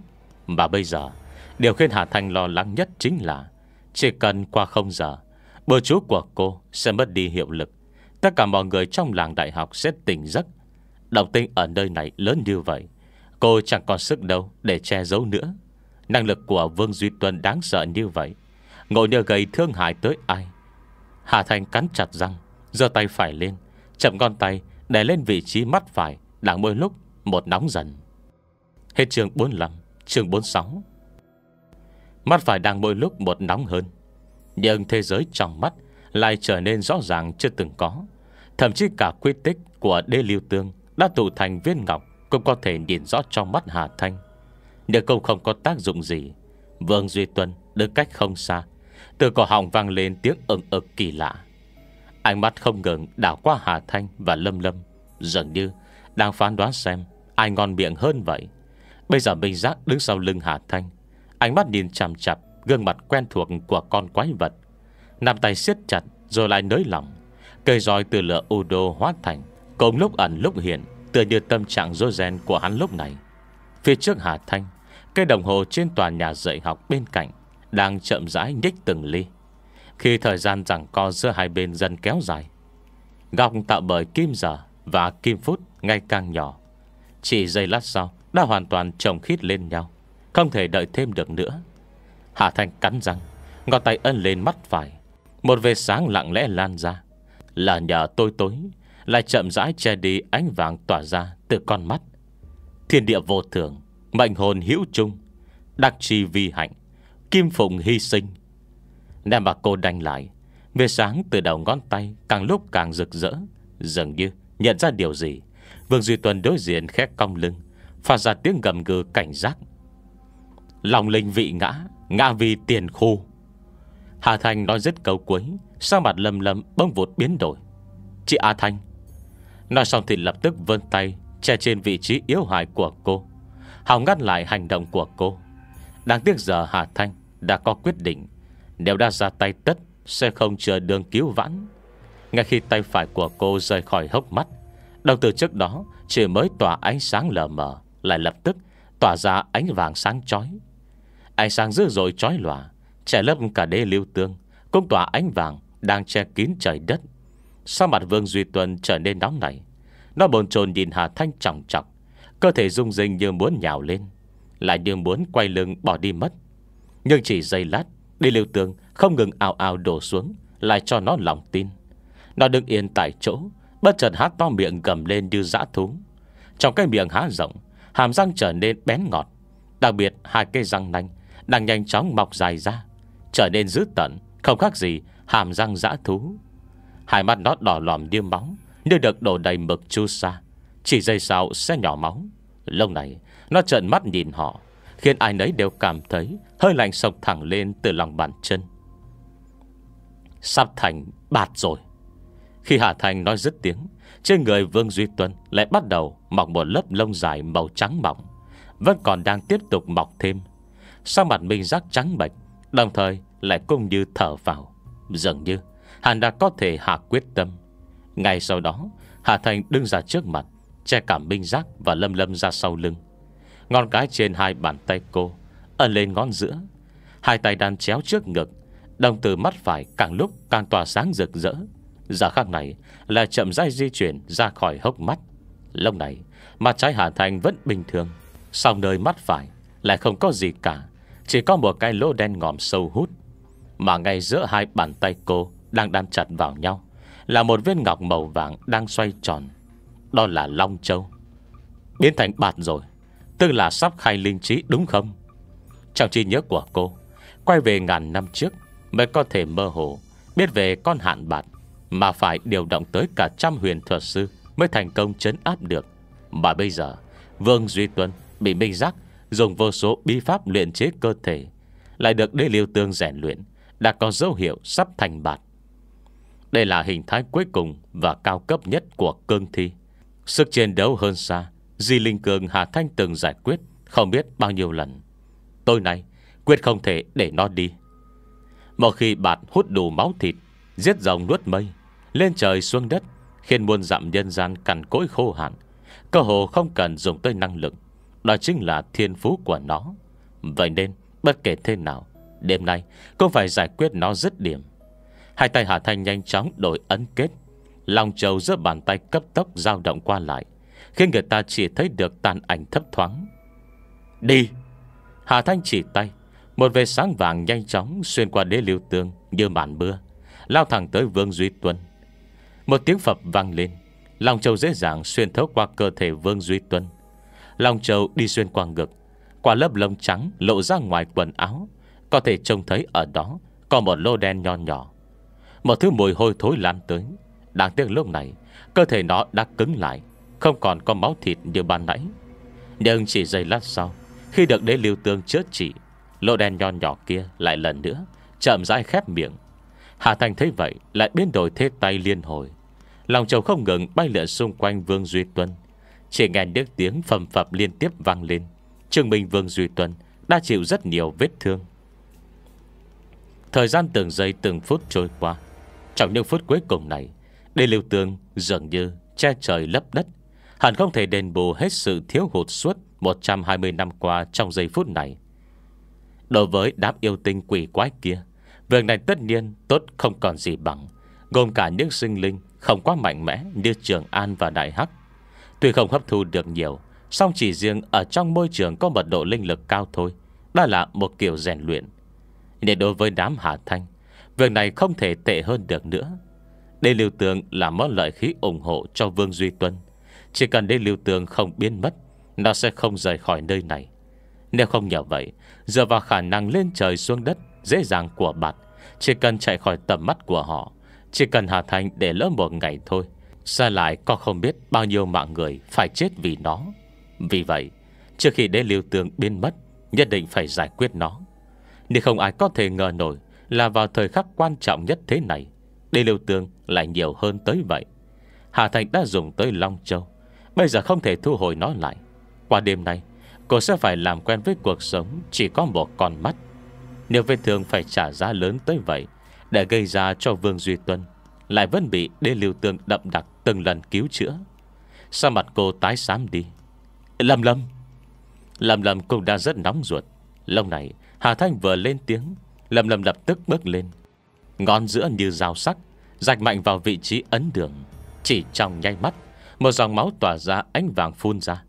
Mà bây giờ Điều khiến Hà Thanh lo lắng nhất chính là Chỉ cần qua không giờ bờ chú của cô sẽ mất đi hiệu lực Tất cả mọi người trong làng đại học sẽ tỉnh giấc Động tinh ở nơi này lớn như vậy Cô chẳng còn sức đâu để che giấu nữa Năng lực của Vương Duy Tuân đáng sợ như vậy ngộ nhờ gây thương hại tới ai Hà Thanh cắn chặt răng giơ tay phải lên Chậm con tay để lên vị trí mắt phải Đang mỗi lúc một nóng dần Hết chương 45 chương 46 Mắt phải đang mỗi lúc một nóng hơn Nhưng thế giới trong mắt Lại trở nên rõ ràng chưa từng có Thậm chí cả quy tích của đê lưu tương Đã tụ thành viên ngọc Cũng có thể nhìn rõ trong mắt Hà Thanh Nếu câu không có tác dụng gì Vương Duy Tuân đứng cách không xa Từ cổ họng vang lên tiếng ưng ực kỳ lạ Ánh mắt không ngừng đảo qua Hà Thanh và Lâm Lâm Dường như đang phán đoán xem Ai ngon miệng hơn vậy Bây giờ Minh Giác đứng sau lưng Hà Thanh Ánh mắt nhìn chằm chặp Gương mặt quen thuộc của con quái vật Nằm tay siết chặt rồi lại nới lỏng Cây roi từ lửa udo hóa thành Cũng lúc ẩn lúc hiện Tựa như tâm trạng rối ren của hắn lúc này Phía trước Hà Thanh Cây đồng hồ trên tòa nhà dạy học bên cạnh Đang chậm rãi nhích từng ly Khi thời gian rằng co giữa hai bên dần kéo dài Góc tạo bởi kim giờ Và kim phút ngày càng nhỏ Chỉ giây lát sau Đã hoàn toàn chồng khít lên nhau không thể đợi thêm được nữa hà thanh cắn răng Ngọt tay ân lên mắt phải Một vệt sáng lặng lẽ lan ra Là nhờ tôi tối Lại chậm rãi che đi ánh vàng tỏa ra từ con mắt Thiên địa vô thường Mệnh hồn hữu chung Đặc trì vi hạnh Kim phụng hy sinh Nam bà cô đành lại vệt sáng từ đầu ngón tay Càng lúc càng rực rỡ Dường như nhận ra điều gì Vương Duy Tuần đối diện khét cong lưng Phát ra tiếng gầm gừ cảnh giác Lòng linh vị ngã Ngã vì tiền khu Hà Thanh nói dứt câu cuối Sao mặt lầm lầm bông vụt biến đổi Chị A Thanh Nói xong thì lập tức vươn tay Che trên vị trí yếu hại của cô Hào ngăn lại hành động của cô Đáng tiếc giờ Hà Thanh đã có quyết định Nếu đã ra tay tất Sẽ không chờ đường cứu vãn Ngay khi tay phải của cô rời khỏi hốc mắt Đồng từ trước đó Chỉ mới tỏa ánh sáng lờ mờ Lại lập tức tỏa ra ánh vàng sáng chói Ánh sáng dữ dội trói lòa Trẻ lấp cả đê lưu tương Công tỏa ánh vàng đang che kín trời đất Sao mặt Vương Duy Tuần trở nên nóng nảy Nó bồn chồn nhìn Hà Thanh trọng trọng Cơ thể rung rinh như muốn nhào lên Lại như muốn quay lưng bỏ đi mất Nhưng chỉ giây lát Đi lưu tương không ngừng ào ào đổ xuống Lại cho nó lòng tin Nó đứng yên tại chỗ Bất chợt hát to miệng gầm lên như dã thú Trong cái miệng há rộng Hàm răng trở nên bén ngọt Đặc biệt hai cây răng nanh đang nhanh chóng mọc dài ra Trở nên dữ tận Không khác gì hàm răng dã thú Hai mắt nó đỏ lòm điêu máu nơi được đổ đầy mực chu sa Chỉ dây sau sẽ nhỏ máu Lông này nó trợn mắt nhìn họ Khiến ai nấy đều cảm thấy Hơi lạnh sộc thẳng lên từ lòng bàn chân Sắp thành bạt rồi Khi Hà Thành nói dứt tiếng Trên người Vương Duy Tuân lại bắt đầu Mọc một lớp lông dài màu trắng mỏng Vẫn còn đang tiếp tục mọc thêm sang mặt mình rắc trắng bệch, Đồng thời lại cũng như thở vào Dường như hắn đã có thể hạ quyết tâm Ngay sau đó Hà Thành đứng ra trước mặt Che cảm Minh Giác và Lâm Lâm ra sau lưng Ngón cái trên hai bàn tay cô Ấn lên ngón giữa Hai tay đan chéo trước ngực Đồng từ mắt phải càng lúc càng tỏa sáng rực rỡ giả khắc này là chậm rãi di chuyển ra khỏi hốc mắt Lúc này Mặt trái Hà Thành vẫn bình thường Sau nơi mắt phải Lại không có gì cả chỉ có một cái lỗ đen ngòm sâu hút Mà ngay giữa hai bàn tay cô Đang đan chặt vào nhau Là một viên ngọc màu vàng đang xoay tròn Đó là Long Châu Biến thành bạt rồi Tức là sắp khai linh trí đúng không Trong trí nhớ của cô Quay về ngàn năm trước Mới có thể mơ hồ Biết về con hạn bạt Mà phải điều động tới cả trăm huyền thuật sư Mới thành công chấn áp được Mà bây giờ Vương Duy Tuân bị minh giác Dùng vô số bí pháp luyện chế cơ thể Lại được đê liêu tương rèn luyện Đã có dấu hiệu sắp thành bạt Đây là hình thái cuối cùng Và cao cấp nhất của cương thi Sức chiến đấu hơn xa Di Linh Cường Hà Thanh từng giải quyết Không biết bao nhiêu lần Tôi này quyết không thể để nó đi Một khi bạt hút đủ máu thịt Giết dòng nuốt mây Lên trời xuống đất Khiến muôn dặm nhân gian cằn cỗi khô hạn Cơ hồ không cần dùng tới năng lực đó chính là thiên phú của nó Vậy nên bất kể thế nào Đêm nay cũng phải giải quyết nó dứt điểm Hai tay Hà Thanh nhanh chóng đổi ấn kết Lòng trầu giữa bàn tay cấp tốc dao động qua lại Khiến người ta chỉ thấy được tàn ảnh thấp thoáng Đi Hà Thanh chỉ tay Một vệt sáng vàng nhanh chóng xuyên qua đế lưu tương như màn mưa Lao thẳng tới Vương Duy Tuân Một tiếng phập vang lên Lòng trầu dễ dàng xuyên thấu qua cơ thể Vương Duy Tuân Long trâu đi xuyên qua ngực Qua lớp lông trắng lộ ra ngoài quần áo Có thể trông thấy ở đó Có một lô đen nho nhỏ Một thứ mùi hôi thối lan tới Đáng tiếc lúc này Cơ thể nó đã cứng lại Không còn có máu thịt như ban nãy Nhưng chỉ giây lát sau Khi được đế lưu tương chữa trị Lô đen nho nhỏ kia lại lần nữa Chậm rãi khép miệng Hà Thành thấy vậy lại biến đổi thế tay liên hồi Lòng trầu không ngừng bay lượn xung quanh Vương Duy Tuân chỉ nghe nước tiếng phầm phập liên tiếp vang lên Trường Minh Vương Duy Tuấn Đã chịu rất nhiều vết thương Thời gian từng giây từng phút trôi qua Trong những phút cuối cùng này Đê Liêu Tương dường như che trời lấp đất Hẳn không thể đền bù hết sự thiếu hụt suốt 120 năm qua trong giây phút này Đối với đám yêu tinh quỷ quái kia Việc này tất nhiên tốt không còn gì bằng Gồm cả những sinh linh không quá mạnh mẽ Như Trường An và Đại Hắc Tuy không hấp thu được nhiều song chỉ riêng ở trong môi trường có mật độ linh lực cao thôi Đã là một kiểu rèn luyện Nên đối với đám Hà Thanh Việc này không thể tệ hơn được nữa Đê Lưu Tường là món lợi khí ủng hộ cho Vương Duy Tuân Chỉ cần Đê Lưu Tường không biến mất Nó sẽ không rời khỏi nơi này Nếu không nhờ vậy Dựa vào khả năng lên trời xuống đất Dễ dàng của bạn Chỉ cần chạy khỏi tầm mắt của họ Chỉ cần Hà Thanh để lỡ một ngày thôi xa lại có không biết bao nhiêu mạng người Phải chết vì nó Vì vậy Trước khi đế lưu tường biến mất Nhất định phải giải quyết nó Nếu không ai có thể ngờ nổi Là vào thời khắc quan trọng nhất thế này Đế lưu tường lại nhiều hơn tới vậy Hà Thành đã dùng tới Long Châu Bây giờ không thể thu hồi nó lại Qua đêm nay Cô sẽ phải làm quen với cuộc sống Chỉ có một con mắt Nếu vết thương phải trả giá lớn tới vậy Để gây ra cho Vương Duy Tuân Lại vẫn bị đế lưu tường đậm đặc từng lần cứu chữa Sao mặt cô tái xám đi Lâm Lâm Lâm Lâm cũng đang rất nóng ruột Lâu này Hà Thanh vừa lên tiếng Lâm Lâm lập tức bước lên Ngón giữa như dao sắc Rạch mạnh vào vị trí ấn đường Chỉ trong nhanh mắt Một dòng máu tỏa ra ánh vàng phun ra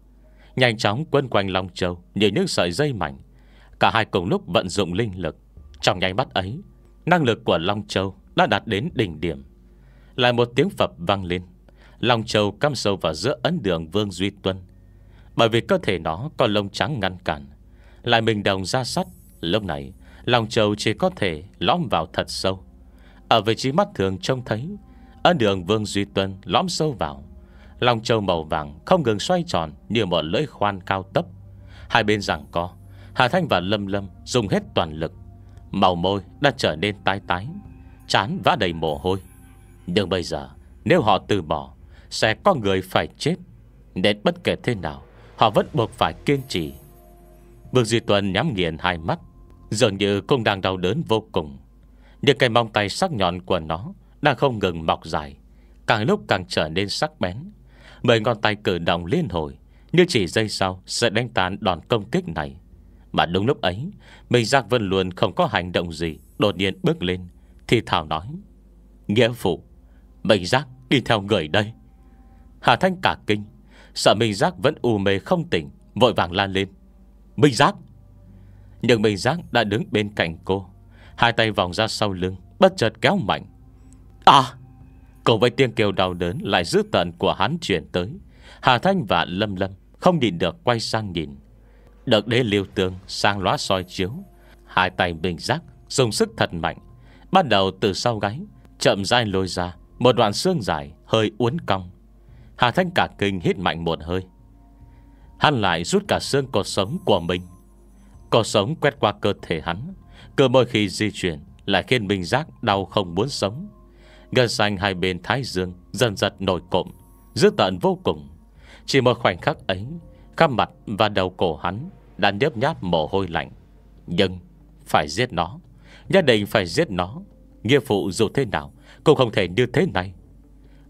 Nhanh chóng quấn quanh Long Châu Như những sợi dây mảnh Cả hai cùng lúc vận dụng linh lực Trong nhanh mắt ấy Năng lực của Long Châu đã đạt đến đỉnh điểm Lại một tiếng phập vang lên Long Châu cắm sâu vào giữa ấn đường Vương Duy Tuân Bởi vì cơ thể nó có lông trắng ngăn cản Lại mình đồng ra sắt Lúc này Long Châu chỉ có thể lõm vào thật sâu Ở vị trí mắt thường trông thấy Ấn đường Vương Duy Tuân lõm sâu vào Long Châu màu vàng không ngừng xoay tròn Như một lưỡi khoan cao tấp Hai bên rằng co Hà Thanh và Lâm Lâm dùng hết toàn lực Màu môi đã trở nên tái tái Chán vã đầy mồ hôi Nhưng bây giờ nếu họ từ bỏ sẽ có người phải chết Nên bất kể thế nào Họ vẫn buộc phải kiên trì Vương Duy Tuân nhắm nghiền hai mắt Dường như cũng đang đau đớn vô cùng Những cái mong tay sắc nhọn của nó Đang không ngừng mọc dài Càng lúc càng trở nên sắc bén Mười ngón tay cử động liên hồi Như chỉ giây sau sẽ đánh tan đòn công kích này Mà đúng lúc ấy Mình Giác Vân luôn không có hành động gì Đột nhiên bước lên Thì Thảo nói Nghĩa phụ Mình Giác đi theo người đây Hà Thanh cả kinh Sợ Minh Giác vẫn u mê không tỉnh Vội vàng lan lên Minh Giác Nhưng Minh Giác đã đứng bên cạnh cô Hai tay vòng ra sau lưng Bất chợt kéo mạnh À Cùng với tiếng kêu đau đớn Lại dữ tận của hắn chuyển tới Hà Thanh và Lâm Lâm Không nhìn được quay sang nhìn Đợt đế liêu tương sang lóa soi chiếu Hai tay Minh Giác dùng sức thật mạnh Bắt đầu từ sau gáy Chậm dai lôi ra Một đoạn xương dài hơi uốn cong Hà Thanh cả kinh hít mạnh một hơi Hắn lại rút cả xương cột sống của mình Cột sống quét qua cơ thể hắn Cơ mỗi khi di chuyển Lại khiến Minh Giác đau không muốn sống Gần xanh hai bên thái dương Dần giật nổi cộm Dứt tận vô cùng Chỉ một khoảnh khắc ấy Khắp mặt và đầu cổ hắn Đã nhớp nháp mồ hôi lạnh Nhưng phải giết nó Nhất định phải giết nó Nghĩa phụ dù thế nào Cũng không thể như thế này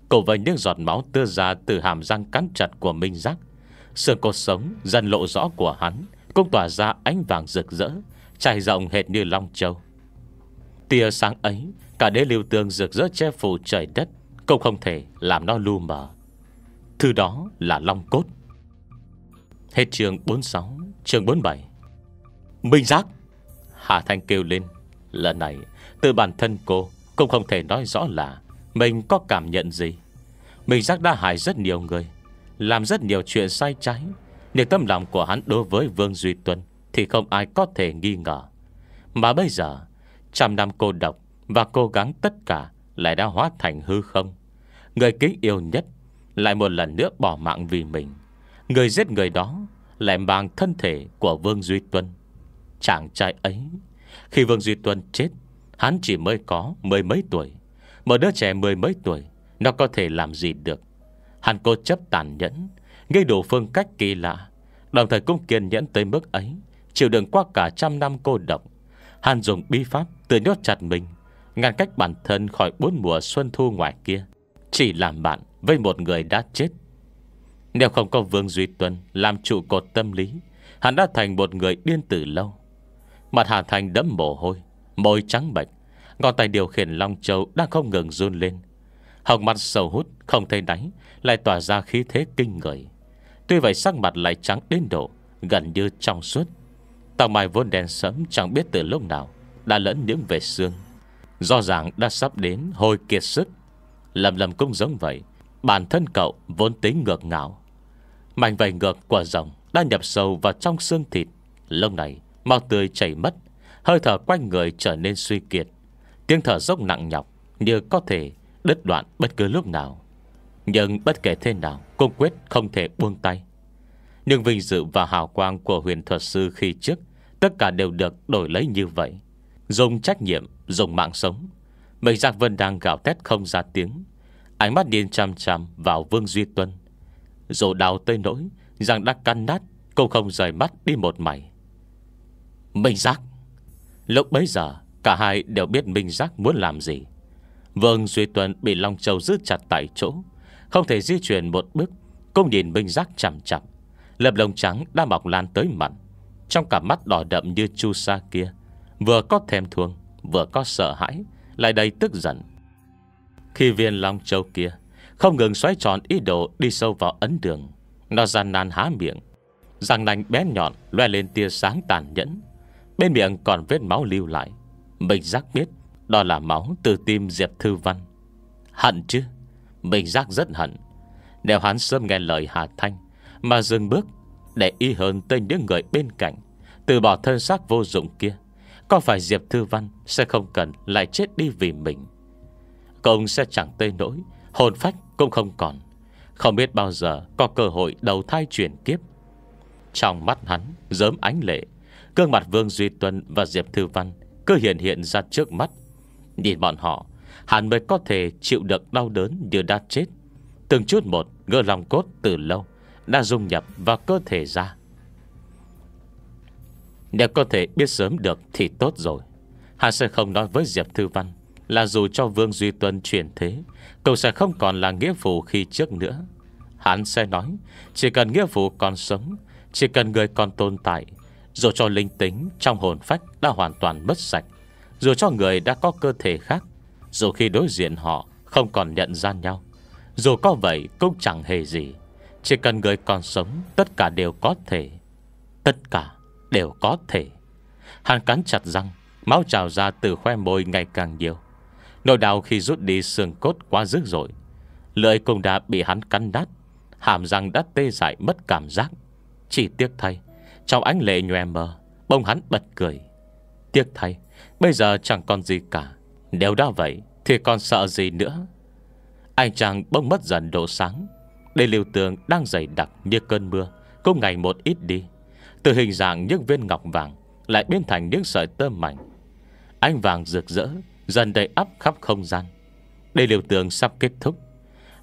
Cùng với những giọt máu tưa ra từ hàm răng cắn chặt của Minh Giác Sườn cột sống dần lộ rõ của hắn Cũng tỏa ra ánh vàng rực rỡ Trải rộng hệt như long châu Tia sáng ấy Cả đế lưu tương rực rỡ che phủ trời đất Cũng không thể làm nó lu mờ Thứ đó là long cốt Hết chương 46 Chương 47 Minh Giác Hà Thanh kêu lên Lần này từ bản thân cô Cũng không thể nói rõ là mình có cảm nhận gì Mình giác đã hại rất nhiều người Làm rất nhiều chuyện sai trái Nhưng tâm lòng của hắn đối với Vương Duy Tuân Thì không ai có thể nghi ngờ Mà bây giờ Trăm năm cô độc Và cố gắng tất cả Lại đã hóa thành hư không Người kính yêu nhất Lại một lần nữa bỏ mạng vì mình Người giết người đó Lại mang thân thể của Vương Duy Tuân Chàng trai ấy Khi Vương Duy Tuân chết Hắn chỉ mới có mười mấy tuổi một đứa trẻ mười mấy tuổi Nó có thể làm gì được Hàn cô chấp tàn nhẫn Gây đủ phương cách kỳ lạ Đồng thời cũng kiên nhẫn tới mức ấy Chịu đựng qua cả trăm năm cô độc Hàn dùng bi pháp tự nhốt chặt mình Ngăn cách bản thân khỏi bốn mùa xuân thu ngoài kia Chỉ làm bạn với một người đã chết Nếu không có Vương Duy Tuân Làm trụ cột tâm lý Hàn đã thành một người điên từ lâu Mặt Hàn Thành đẫm mồ hôi Môi trắng bệch Ngọn tay điều khiển Long Châu đang không ngừng run lên Hồng mặt sầu hút không thấy đáy Lại tỏa ra khí thế kinh người Tuy vậy sắc mặt lại trắng đến độ Gần như trong suốt Tàu mai vốn đen sẫm chẳng biết từ lúc nào Đã lẫn những vệt xương Do ràng đã sắp đến hồi kiệt sức Lầm lầm cũng giống vậy Bản thân cậu vốn tính ngược ngạo Mảnh vầy ngược của rồng Đã nhập sâu vào trong xương thịt Lông này mau tươi chảy mất Hơi thở quanh người trở nên suy kiệt Tiếng thở dốc nặng nhọc Như có thể đứt đoạn bất cứ lúc nào Nhưng bất kể thế nào Cũng quyết không thể buông tay Nhưng vinh dự và hào quang của huyền thuật sư khi trước Tất cả đều được đổi lấy như vậy Dùng trách nhiệm Dùng mạng sống Mình giác Vân đang gào thét không ra tiếng Ánh mắt điên chăm chăm vào Vương Duy Tuân Dù đào tơi nỗi Giang đã căn nát Cũng không rời mắt đi một mảy Mình Giác Lúc bấy giờ Cả hai đều biết Minh Giác muốn làm gì vâng Duy tuấn bị Long Châu giữ chặt tại chỗ Không thể di chuyển một bước Cũng nhìn Minh Giác chậm chằm Lập lồng trắng đã mọc lan tới mặt Trong cả mắt đỏ đậm như chu sa kia Vừa có thèm thương Vừa có sợ hãi Lại đầy tức giận Khi viên Long Châu kia Không ngừng xoáy tròn ý đồ đi sâu vào ấn đường Nó gian nan há miệng Răng nành bé nhọn loe lên tia sáng tàn nhẫn Bên miệng còn vết máu lưu lại Bình giác biết Đó là máu từ tim Diệp Thư Văn Hận chứ Bình giác rất hận Nếu hắn sớm nghe lời Hà Thanh Mà dừng bước Để y hơn tới những người bên cạnh Từ bỏ thân xác vô dụng kia Có phải Diệp Thư Văn sẽ không cần Lại chết đi vì mình Công sẽ chẳng tê nỗi Hồn phách cũng không còn Không biết bao giờ có cơ hội đầu thai chuyển kiếp Trong mắt hắn Dớm ánh lệ Cương mặt Vương Duy Tuân và Diệp Thư Văn cứ hiện hiện ra trước mắt. Nhìn bọn họ, hắn mới có thể chịu được đau đớn như đã chết. Từng chút một, ngơ lòng cốt từ lâu đã dung nhập vào cơ thể ra. Nếu có thể biết sớm được thì tốt rồi. Hắn sẽ không nói với Diệp Thư Văn là dù cho Vương Duy Tuân chuyển thế, cậu sẽ không còn là nghĩa vụ khi trước nữa. Hắn sẽ nói, chỉ cần nghĩa vụ còn sống, chỉ cần người còn tồn tại dù cho linh tính trong hồn phách đã hoàn toàn mất sạch Dù cho người đã có cơ thể khác Dù khi đối diện họ không còn nhận ra nhau Dù có vậy cũng chẳng hề gì Chỉ cần người còn sống tất cả đều có thể Tất cả đều có thể Hàn cắn chặt răng Máu trào ra từ khoe môi ngày càng nhiều Nỗi đau khi rút đi xương cốt quá dữ dội Lưỡi cũng đã bị hắn cắn đắt Hàm răng đã tê dại mất cảm giác Chỉ tiếc thay trong ánh lệ nhòe mờ Bông hắn bật cười Tiếc thay Bây giờ chẳng còn gì cả Nếu đã vậy Thì còn sợ gì nữa Anh chàng bông mất dần độ sáng để liều tường đang dày đặc như cơn mưa Cũng ngày một ít đi Từ hình dạng những viên ngọc vàng Lại biến thành những sợi tơ mảnh Ánh vàng rực rỡ Dần đầy ắp khắp không gian để liều tường sắp kết thúc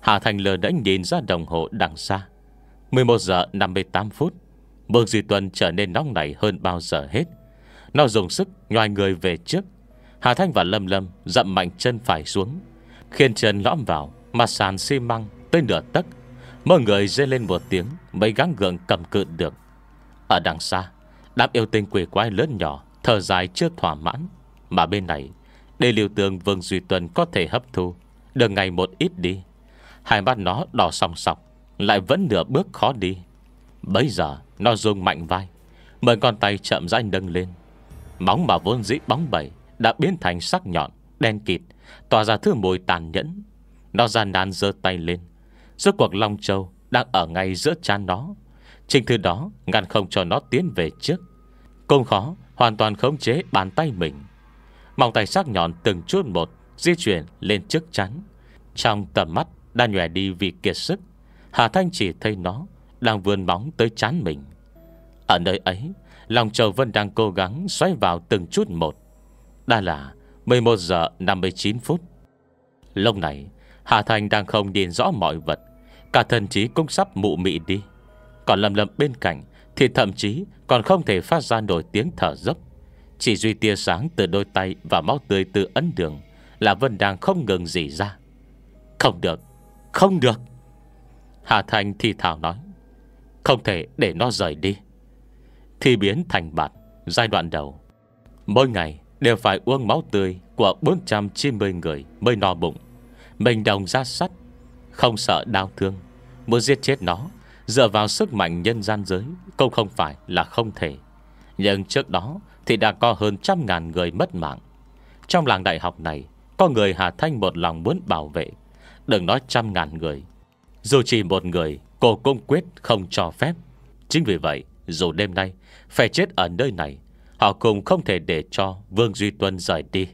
Hà Thành lờ đã nhìn ra đồng hồ đằng xa 11 giờ 58 phút Vương Duy Tuân trở nên nóng nảy hơn bao giờ hết Nó dùng sức nhoài người về trước Hà Thanh và Lâm Lâm dậm mạnh chân phải xuống Khiến chân lõm vào Mặt sàn xi măng tới nửa tấc Mọi người dê lên một tiếng Mấy gắng gượng cầm cự được Ở đằng xa Đám yêu tinh quỷ quái lớn nhỏ Thở dài chưa thỏa mãn Mà bên này Để liều tường Vương Duy Tuân có thể hấp thu Được ngày một ít đi Hai mắt nó đỏ sòng sọc Lại vẫn nửa bước khó đi Bây giờ nó rung mạnh vai Mười con tay chậm rãi nâng lên Bóng mà vốn dĩ bóng bẩy Đã biến thành sắc nhọn, đen kịt Tỏa ra thứ mùi tàn nhẫn Nó gian nan giơ tay lên Giữa cuộc Long Châu đang ở ngay giữa chán nó Trình thứ đó ngăn không cho nó tiến về trước Công khó hoàn toàn khống chế bàn tay mình Mòng tay sắc nhọn từng chút một Di chuyển lên trước chắn Trong tầm mắt đã nhòe đi vì kiệt sức Hà Thanh chỉ thấy nó đang vươn bóng tới chán mình Ở nơi ấy Lòng Châu vẫn đang cố gắng xoáy vào từng chút một Đã là 11 giờ 59 phút Lúc này Hà Thành đang không nhìn rõ mọi vật Cả thần trí cũng sắp mụ mị đi Còn lầm lầm bên cạnh Thì thậm chí còn không thể phát ra nổi tiếng thở dốc Chỉ duy tia sáng từ đôi tay Và máu tươi từ ấn đường Là Vân đang không ngừng gì ra Không được Không được Hà Thành thì thảo nói không thể để nó rời đi Khi biến thành bạt Giai đoạn đầu Mỗi ngày đều phải uống máu tươi Của 490 người mới no bụng Mình đồng ra sắt Không sợ đau thương Muốn giết chết nó Dựa vào sức mạnh nhân gian giới Cũng không phải là không thể Nhưng trước đó thì đã có hơn trăm ngàn người mất mạng Trong làng đại học này Có người Hà Thanh một lòng muốn bảo vệ Đừng nói trăm ngàn người Dù chỉ một người Cô cũng quyết không cho phép Chính vì vậy dù đêm nay Phải chết ở nơi này Họ cũng không thể để cho Vương Duy Tuân rời đi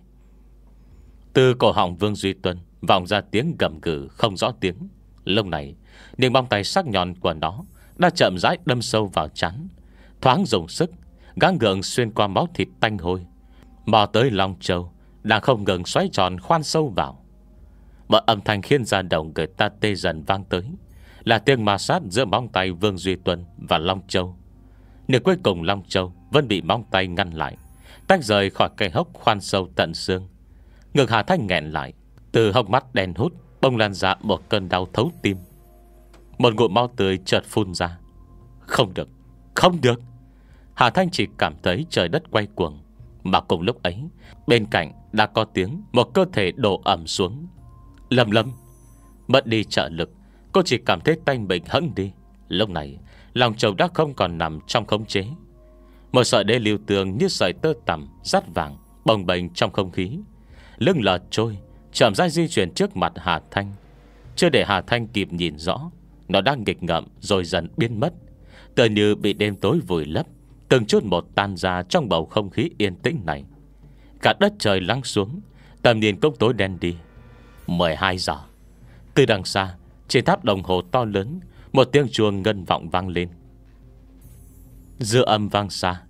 Từ cổ họng Vương Duy Tuân Vọng ra tiếng gầm gừ không rõ tiếng Lúc này Niềm bong tay sắc nhọn của nó Đã chậm rãi đâm sâu vào chắn Thoáng dùng sức Gắng gượng xuyên qua máu thịt tanh hôi Mò tới Long Châu Đang không ngừng xoáy tròn khoan sâu vào Mọi âm thanh khiến ra đầu người ta tê dần vang tới là tiếng ma sát giữa móng tay Vương Duy Tuấn và Long Châu Nếu cuối cùng Long Châu Vẫn bị móng tay ngăn lại Tách rời khỏi cây hốc khoan sâu tận xương Ngực Hà Thanh nghẹn lại Từ hốc mắt đen hút Bông lan ra một cơn đau thấu tim Một ngụm mau tươi chợt phun ra Không được, không được Hà Thanh chỉ cảm thấy trời đất quay cuồng Mà cùng lúc ấy Bên cạnh đã có tiếng Một cơ thể đổ ẩm xuống Lầm lầm Mất đi trợ lực Cô chỉ cảm thấy tay mình hẫng đi Lúc này Lòng trầu đã không còn nằm trong khống chế Một sợi đê liều tường như sợi tơ tằm Rát vàng Bồng bềnh trong không khí Lưng lờ trôi Chậm rãi di chuyển trước mặt Hà Thanh Chưa để Hà Thanh kịp nhìn rõ Nó đang nghịch ngợm rồi dần biến mất Tựa như bị đêm tối vùi lấp Từng chút một tan ra trong bầu không khí yên tĩnh này Cả đất trời lắng xuống Tầm nhìn cốc tối đen đi 12 giờ Từ đằng xa trên tháp đồng hồ to lớn Một tiếng chuông ngân vọng vang lên Giữa âm vang xa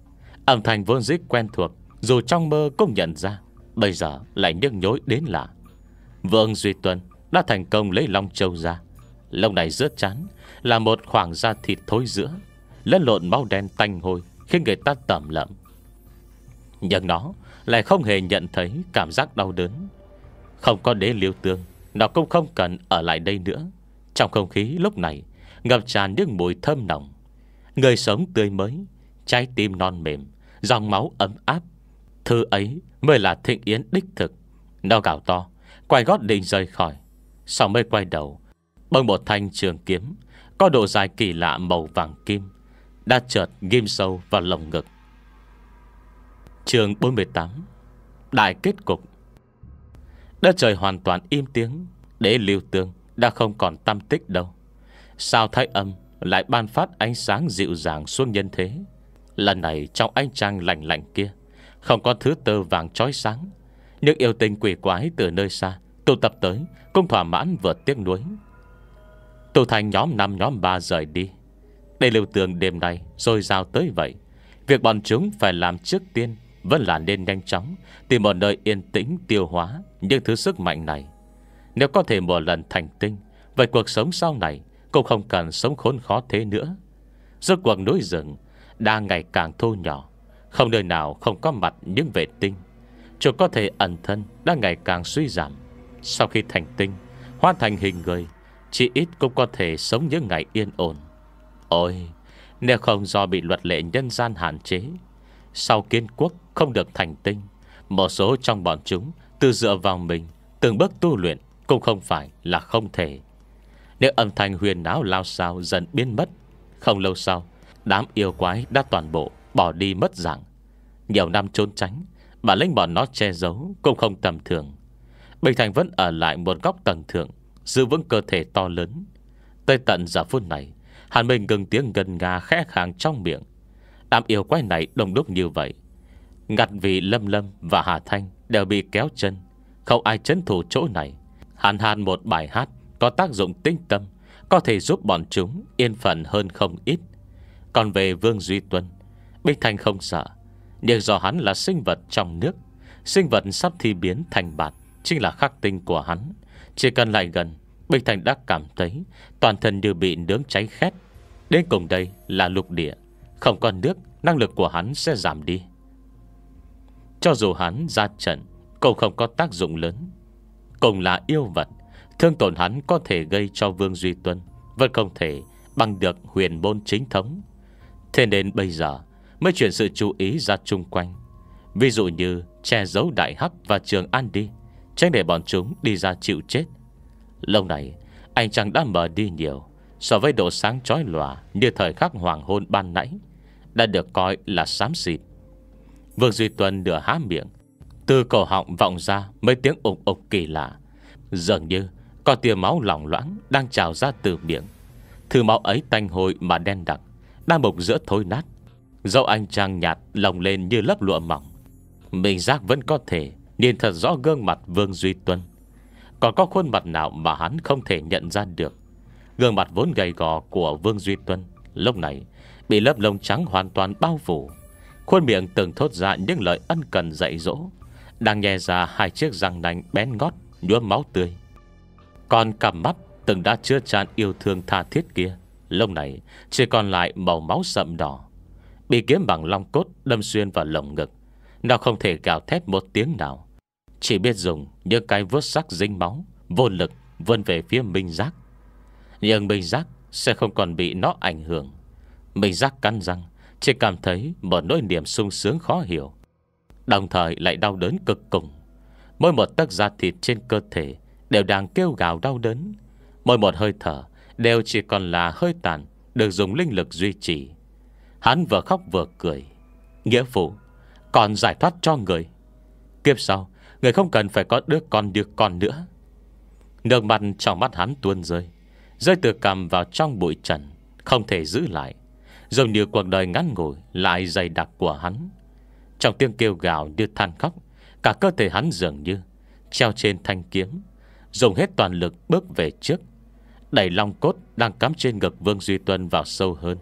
Âm thanh vốn dĩ quen thuộc Dù trong mơ cũng nhận ra Bây giờ lại nhức nhối đến lạ Vương Duy Tuân đã thành công lấy Long Châu ra Lông này rớt chán Là một khoảng da thịt thối giữa Lẫn lộn máu đen tanh hôi Khiến người ta tẩm lợm Nhưng nó lại không hề nhận thấy Cảm giác đau đớn Không có đế liêu tương Nó cũng không cần ở lại đây nữa trong không khí lúc này Ngập tràn những mùi thơm nồng Người sống tươi mới Trái tim non mềm Dòng máu ấm áp Thứ ấy mới là thịnh yến đích thực Đau gạo to Quay gót định rời khỏi Sau mới quay đầu Bằng một thanh trường kiếm Có độ dài kỳ lạ màu vàng kim Đã chợt ghim sâu vào lồng ngực Trường 48 Đại kết cục Đất trời hoàn toàn im tiếng Để lưu tương đã không còn tâm tích đâu Sao thái âm lại ban phát ánh sáng dịu dàng xuống nhân thế Lần này trong ánh trăng lạnh lạnh kia Không có thứ tơ vàng trói sáng Những yêu tình quỷ quái từ nơi xa Tụ tập tới Cũng thỏa mãn vừa tiếc nuối Tụ thành nhóm 5 nhóm 3 rời đi Để lưu tường đêm nay Rồi giao tới vậy Việc bọn chúng phải làm trước tiên Vẫn là nên nhanh chóng Tìm một nơi yên tĩnh tiêu hóa Những thứ sức mạnh này nếu có thể một lần thành tinh Vậy cuộc sống sau này Cũng không cần sống khốn khó thế nữa Rốt cuộc núi rừng Đang ngày càng thô nhỏ Không nơi nào không có mặt những vệ tinh Chủ có thể ẩn thân đang ngày càng suy giảm Sau khi thành tinh Hoàn thành hình người Chỉ ít cũng có thể sống những ngày yên ổn Ôi Nếu không do bị luật lệ nhân gian hạn chế Sau kiên quốc không được thành tinh Một số trong bọn chúng Tự dựa vào mình Từng bước tu luyện cũng không phải là không thể Nếu âm thanh huyền náo lao sao dần biến mất Không lâu sau Đám yêu quái đã toàn bộ bỏ đi mất dạng Nhiều năm trốn tránh Bà linh bọn nó che giấu Cũng không tầm thường Bình Thành vẫn ở lại một góc tầng thượng Giữ vững cơ thể to lớn Tới tận giờ phút này Hàn Minh ngừng tiếng gần gà khẽ khàng trong miệng Đám yêu quái này đông đúc như vậy Ngặt vì Lâm Lâm và Hà Thanh Đều bị kéo chân Không ai chấn thủ chỗ này Hàn hàn một bài hát Có tác dụng tinh tâm Có thể giúp bọn chúng yên phận hơn không ít Còn về Vương Duy Tuân Bích Thanh không sợ Nhưng do hắn là sinh vật trong nước Sinh vật sắp thi biến thành bạt Chính là khắc tinh của hắn Chỉ cần lại gần Bích Thanh đã cảm thấy Toàn thân như bị nướng cháy khét Đến cùng đây là lục địa Không còn nước Năng lực của hắn sẽ giảm đi Cho dù hắn ra trận Cũng không có tác dụng lớn Cùng là yêu vật Thương tổn hắn có thể gây cho Vương Duy Tuân Vẫn không thể bằng được huyền môn chính thống Thế nên bây giờ Mới chuyển sự chú ý ra chung quanh Ví dụ như che giấu đại hắc và trường an đi Tránh để bọn chúng đi ra chịu chết Lâu này Anh chàng đã mở đi nhiều So với độ sáng chói lòa Như thời khắc hoàng hôn ban nãy Đã được coi là xám xịt Vương Duy Tuân nửa há miệng từ cổ họng vọng ra mấy tiếng ục ục kỳ lạ Dường như có tia máu lỏng loãng Đang trào ra từ miệng Thứ máu ấy tanh hôi mà đen đặc Đang mục giữa thối nát Dẫu anh trang nhạt lồng lên như lớp lụa mỏng Mình giác vẫn có thể Nhìn thật rõ gương mặt Vương Duy Tuân Còn có khuôn mặt nào mà hắn không thể nhận ra được Gương mặt vốn gầy gò của Vương Duy Tuân Lúc này Bị lớp lông trắng hoàn toàn bao phủ Khuôn miệng từng thốt ra những lời ân cần dạy dỗ đang nghe ra hai chiếc răng nành bén ngót Nhuốm máu tươi Còn cặp mắt từng đã chứa chan yêu thương tha thiết kia Lông này chỉ còn lại màu máu sậm đỏ Bị kiếm bằng long cốt đâm xuyên vào lồng ngực Nó không thể gào thét một tiếng nào Chỉ biết dùng những cái vuốt sắc dính máu Vô lực vươn về phía Minh Giác Nhưng Minh Giác sẽ không còn bị nó ảnh hưởng Minh Giác cắn răng Chỉ cảm thấy một nỗi niềm sung sướng khó hiểu Đồng thời lại đau đớn cực cùng Mỗi một tấc da thịt trên cơ thể Đều đang kêu gào đau đớn Mỗi một hơi thở Đều chỉ còn là hơi tàn Được dùng linh lực duy trì Hắn vừa khóc vừa cười Nghĩa phụ Còn giải thoát cho người Kiếp sau Người không cần phải có đứa con đứa con nữa Nước mặt trong mắt hắn tuôn rơi Rơi từ cằm vào trong bụi trần Không thể giữ lại Dường như cuộc đời ngắn ngủi Lại dày đặc của hắn trong tiếng kêu gào như than khóc Cả cơ thể hắn dường như Treo trên thanh kiếm Dùng hết toàn lực bước về trước Đẩy long cốt đang cắm trên ngực Vương Duy Tuân vào sâu hơn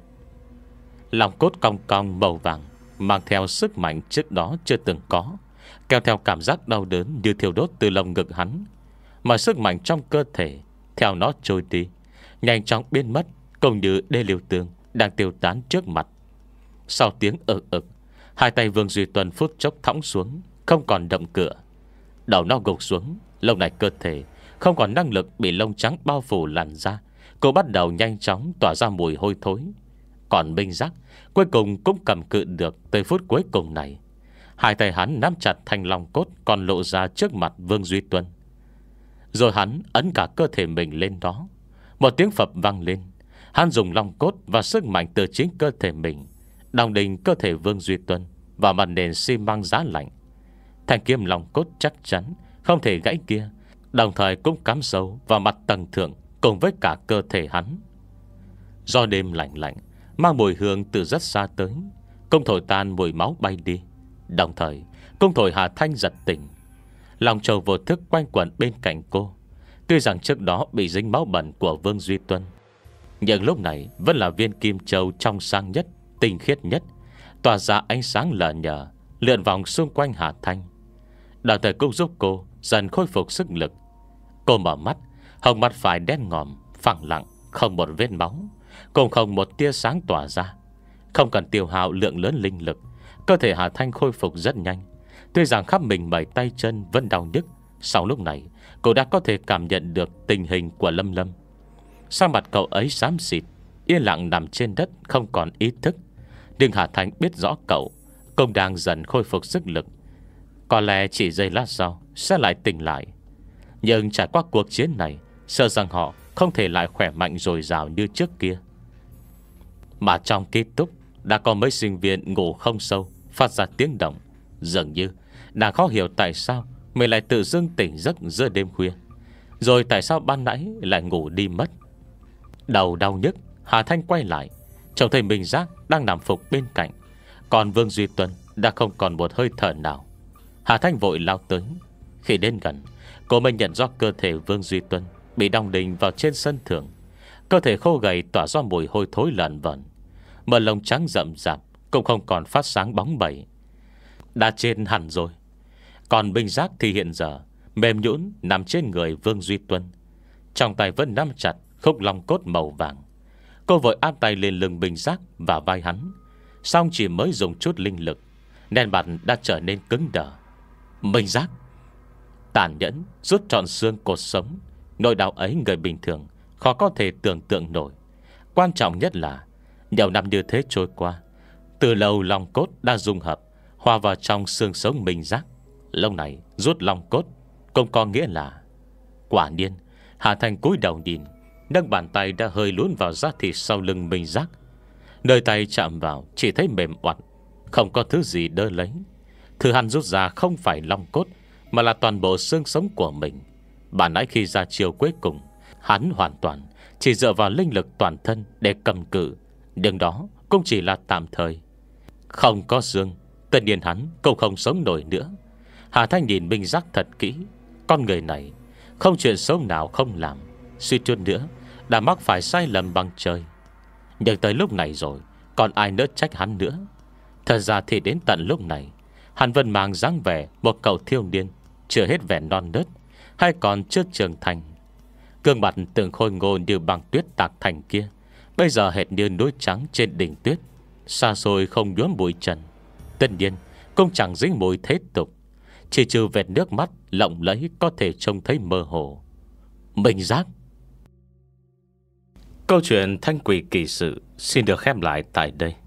Lòng cốt cong cong màu vàng Mang theo sức mạnh trước đó chưa từng có Kéo theo cảm giác đau đớn Như thiêu đốt từ lòng ngực hắn Mà sức mạnh trong cơ thể Theo nó trôi đi Nhanh chóng biến mất Cùng như đê liều tường Đang tiêu tán trước mặt Sau tiếng ực ực Hai tay Vương Duy Tuần phút chốc thõng xuống Không còn động cửa Đầu nó gục xuống Lâu này cơ thể Không còn năng lực bị lông trắng bao phủ làn da Cô bắt đầu nhanh chóng tỏa ra mùi hôi thối Còn Minh Giác Cuối cùng cũng cầm cự được Tới phút cuối cùng này Hai tay hắn nắm chặt thanh long cốt Còn lộ ra trước mặt Vương Duy Tuân Rồi hắn ấn cả cơ thể mình lên đó Một tiếng phập vang lên Hắn dùng long cốt và sức mạnh từ chính cơ thể mình đồng đình cơ thể Vương Duy Tuân Và mặt nền xi măng giá lạnh Thành kiếm lòng cốt chắc chắn Không thể gãy kia Đồng thời cũng cắm sâu vào mặt tầng thượng Cùng với cả cơ thể hắn Do đêm lạnh lạnh Mang mùi hương từ rất xa tới Công thổi tan mùi máu bay đi Đồng thời công thổi Hà Thanh giật tỉnh Lòng trầu vô thức quanh quẩn bên cạnh cô Tuy rằng trước đó bị dính máu bẩn của Vương Duy Tuân Nhưng lúc này vẫn là viên kim châu trong sang nhất tinh khiết nhất Tỏa ra ánh sáng lờ nhờ Lượn vòng xung quanh Hà Thanh Đạo thời cũng giúp cô Dần khôi phục sức lực Cô mở mắt Hồng mặt phải đen ngòm Phẳng lặng Không một vết máu Cũng không một tia sáng tỏa ra Không cần tiêu hào lượng lớn linh lực Cơ thể Hà Thanh khôi phục rất nhanh Tuy rằng khắp mình bảy tay chân vẫn đau nhức Sau lúc này Cô đã có thể cảm nhận được tình hình của Lâm Lâm Sao mặt cậu ấy xám xịt Yên lặng nằm trên đất Không còn ý thức nhưng Hà Thành biết rõ cậu Công đang dần khôi phục sức lực Có lẽ chỉ giây lát sau Sẽ lại tỉnh lại Nhưng trải qua cuộc chiến này Sợ rằng họ không thể lại khỏe mạnh dồi dào như trước kia Mà trong kết túc Đã có mấy sinh viên ngủ không sâu Phát ra tiếng động Dường như đã khó hiểu tại sao Mình lại tự dưng tỉnh giấc giữa đêm khuya Rồi tại sao ban nãy lại ngủ đi mất Đầu đau nhức Hà Thanh quay lại Trông thấy Minh Giác đang nằm phục bên cạnh Còn Vương Duy Tuấn Đã không còn một hơi thở nào Hà Thanh vội lao tới Khi đến gần Cô mới nhận rõ cơ thể Vương Duy Tuấn Bị đong đình vào trên sân thượng Cơ thể khô gầy tỏa ra mùi hôi thối lợn vẩn Mờ lông trắng rậm rạp Cũng không còn phát sáng bóng bẩy Đã trên hẳn rồi Còn Minh Giác thì hiện giờ Mềm nhũn nằm trên người Vương Duy Tuấn Trong tay vẫn nắm chặt khúc lòng cốt màu vàng Cô vội áp tay lên lưng bình giác và vai hắn Xong chỉ mới dùng chút linh lực Nền mặt đã trở nên cứng đờ Bình giác Tàn nhẫn rút trọn xương cột sống Nỗi đau ấy người bình thường Khó có thể tưởng tượng nổi Quan trọng nhất là Nhiều năm như thế trôi qua Từ lâu lòng cốt đã dung hợp Hòa vào trong xương sống bình giác Lâu này rút lòng cốt Cũng có nghĩa là Quả nhiên Hà Thành cúi đầu nhìn Nâng bàn tay đã hơi lún vào da thịt sau lưng Minh Giác, Nơi tay chạm vào Chỉ thấy mềm oặt Không có thứ gì đỡ lấy Thư hắn rút ra không phải long cốt Mà là toàn bộ xương sống của mình Bản nãy khi ra chiều cuối cùng Hắn hoàn toàn chỉ dựa vào linh lực toàn thân Để cầm cự Nhưng đó cũng chỉ là tạm thời Không có xương Tất nhiên hắn cũng không sống nổi nữa Hà Thanh nhìn Minh Giác thật kỹ Con người này Không chuyện xấu nào không làm Suy chút nữa đã mắc phải sai lầm bằng trời Nhưng tới lúc này rồi Còn ai nữa trách hắn nữa Thật ra thì đến tận lúc này Hắn vẫn mang dáng vẻ một cậu thiêu niên Chưa hết vẻ non nớt Hay còn chưa trưởng thành Cương mặt từng khôi ngô như bằng tuyết tạc thành kia Bây giờ hệt như núi trắng trên đỉnh tuyết Xa xôi không nhuốm bụi trần Tất nhiên Cũng chẳng dính mùi thế tục Chỉ trừ vẹt nước mắt lộng lẫy Có thể trông thấy mơ hồ Mình giác Câu chuyện Thanh Quỷ Kỳ Sự xin được khép lại tại đây.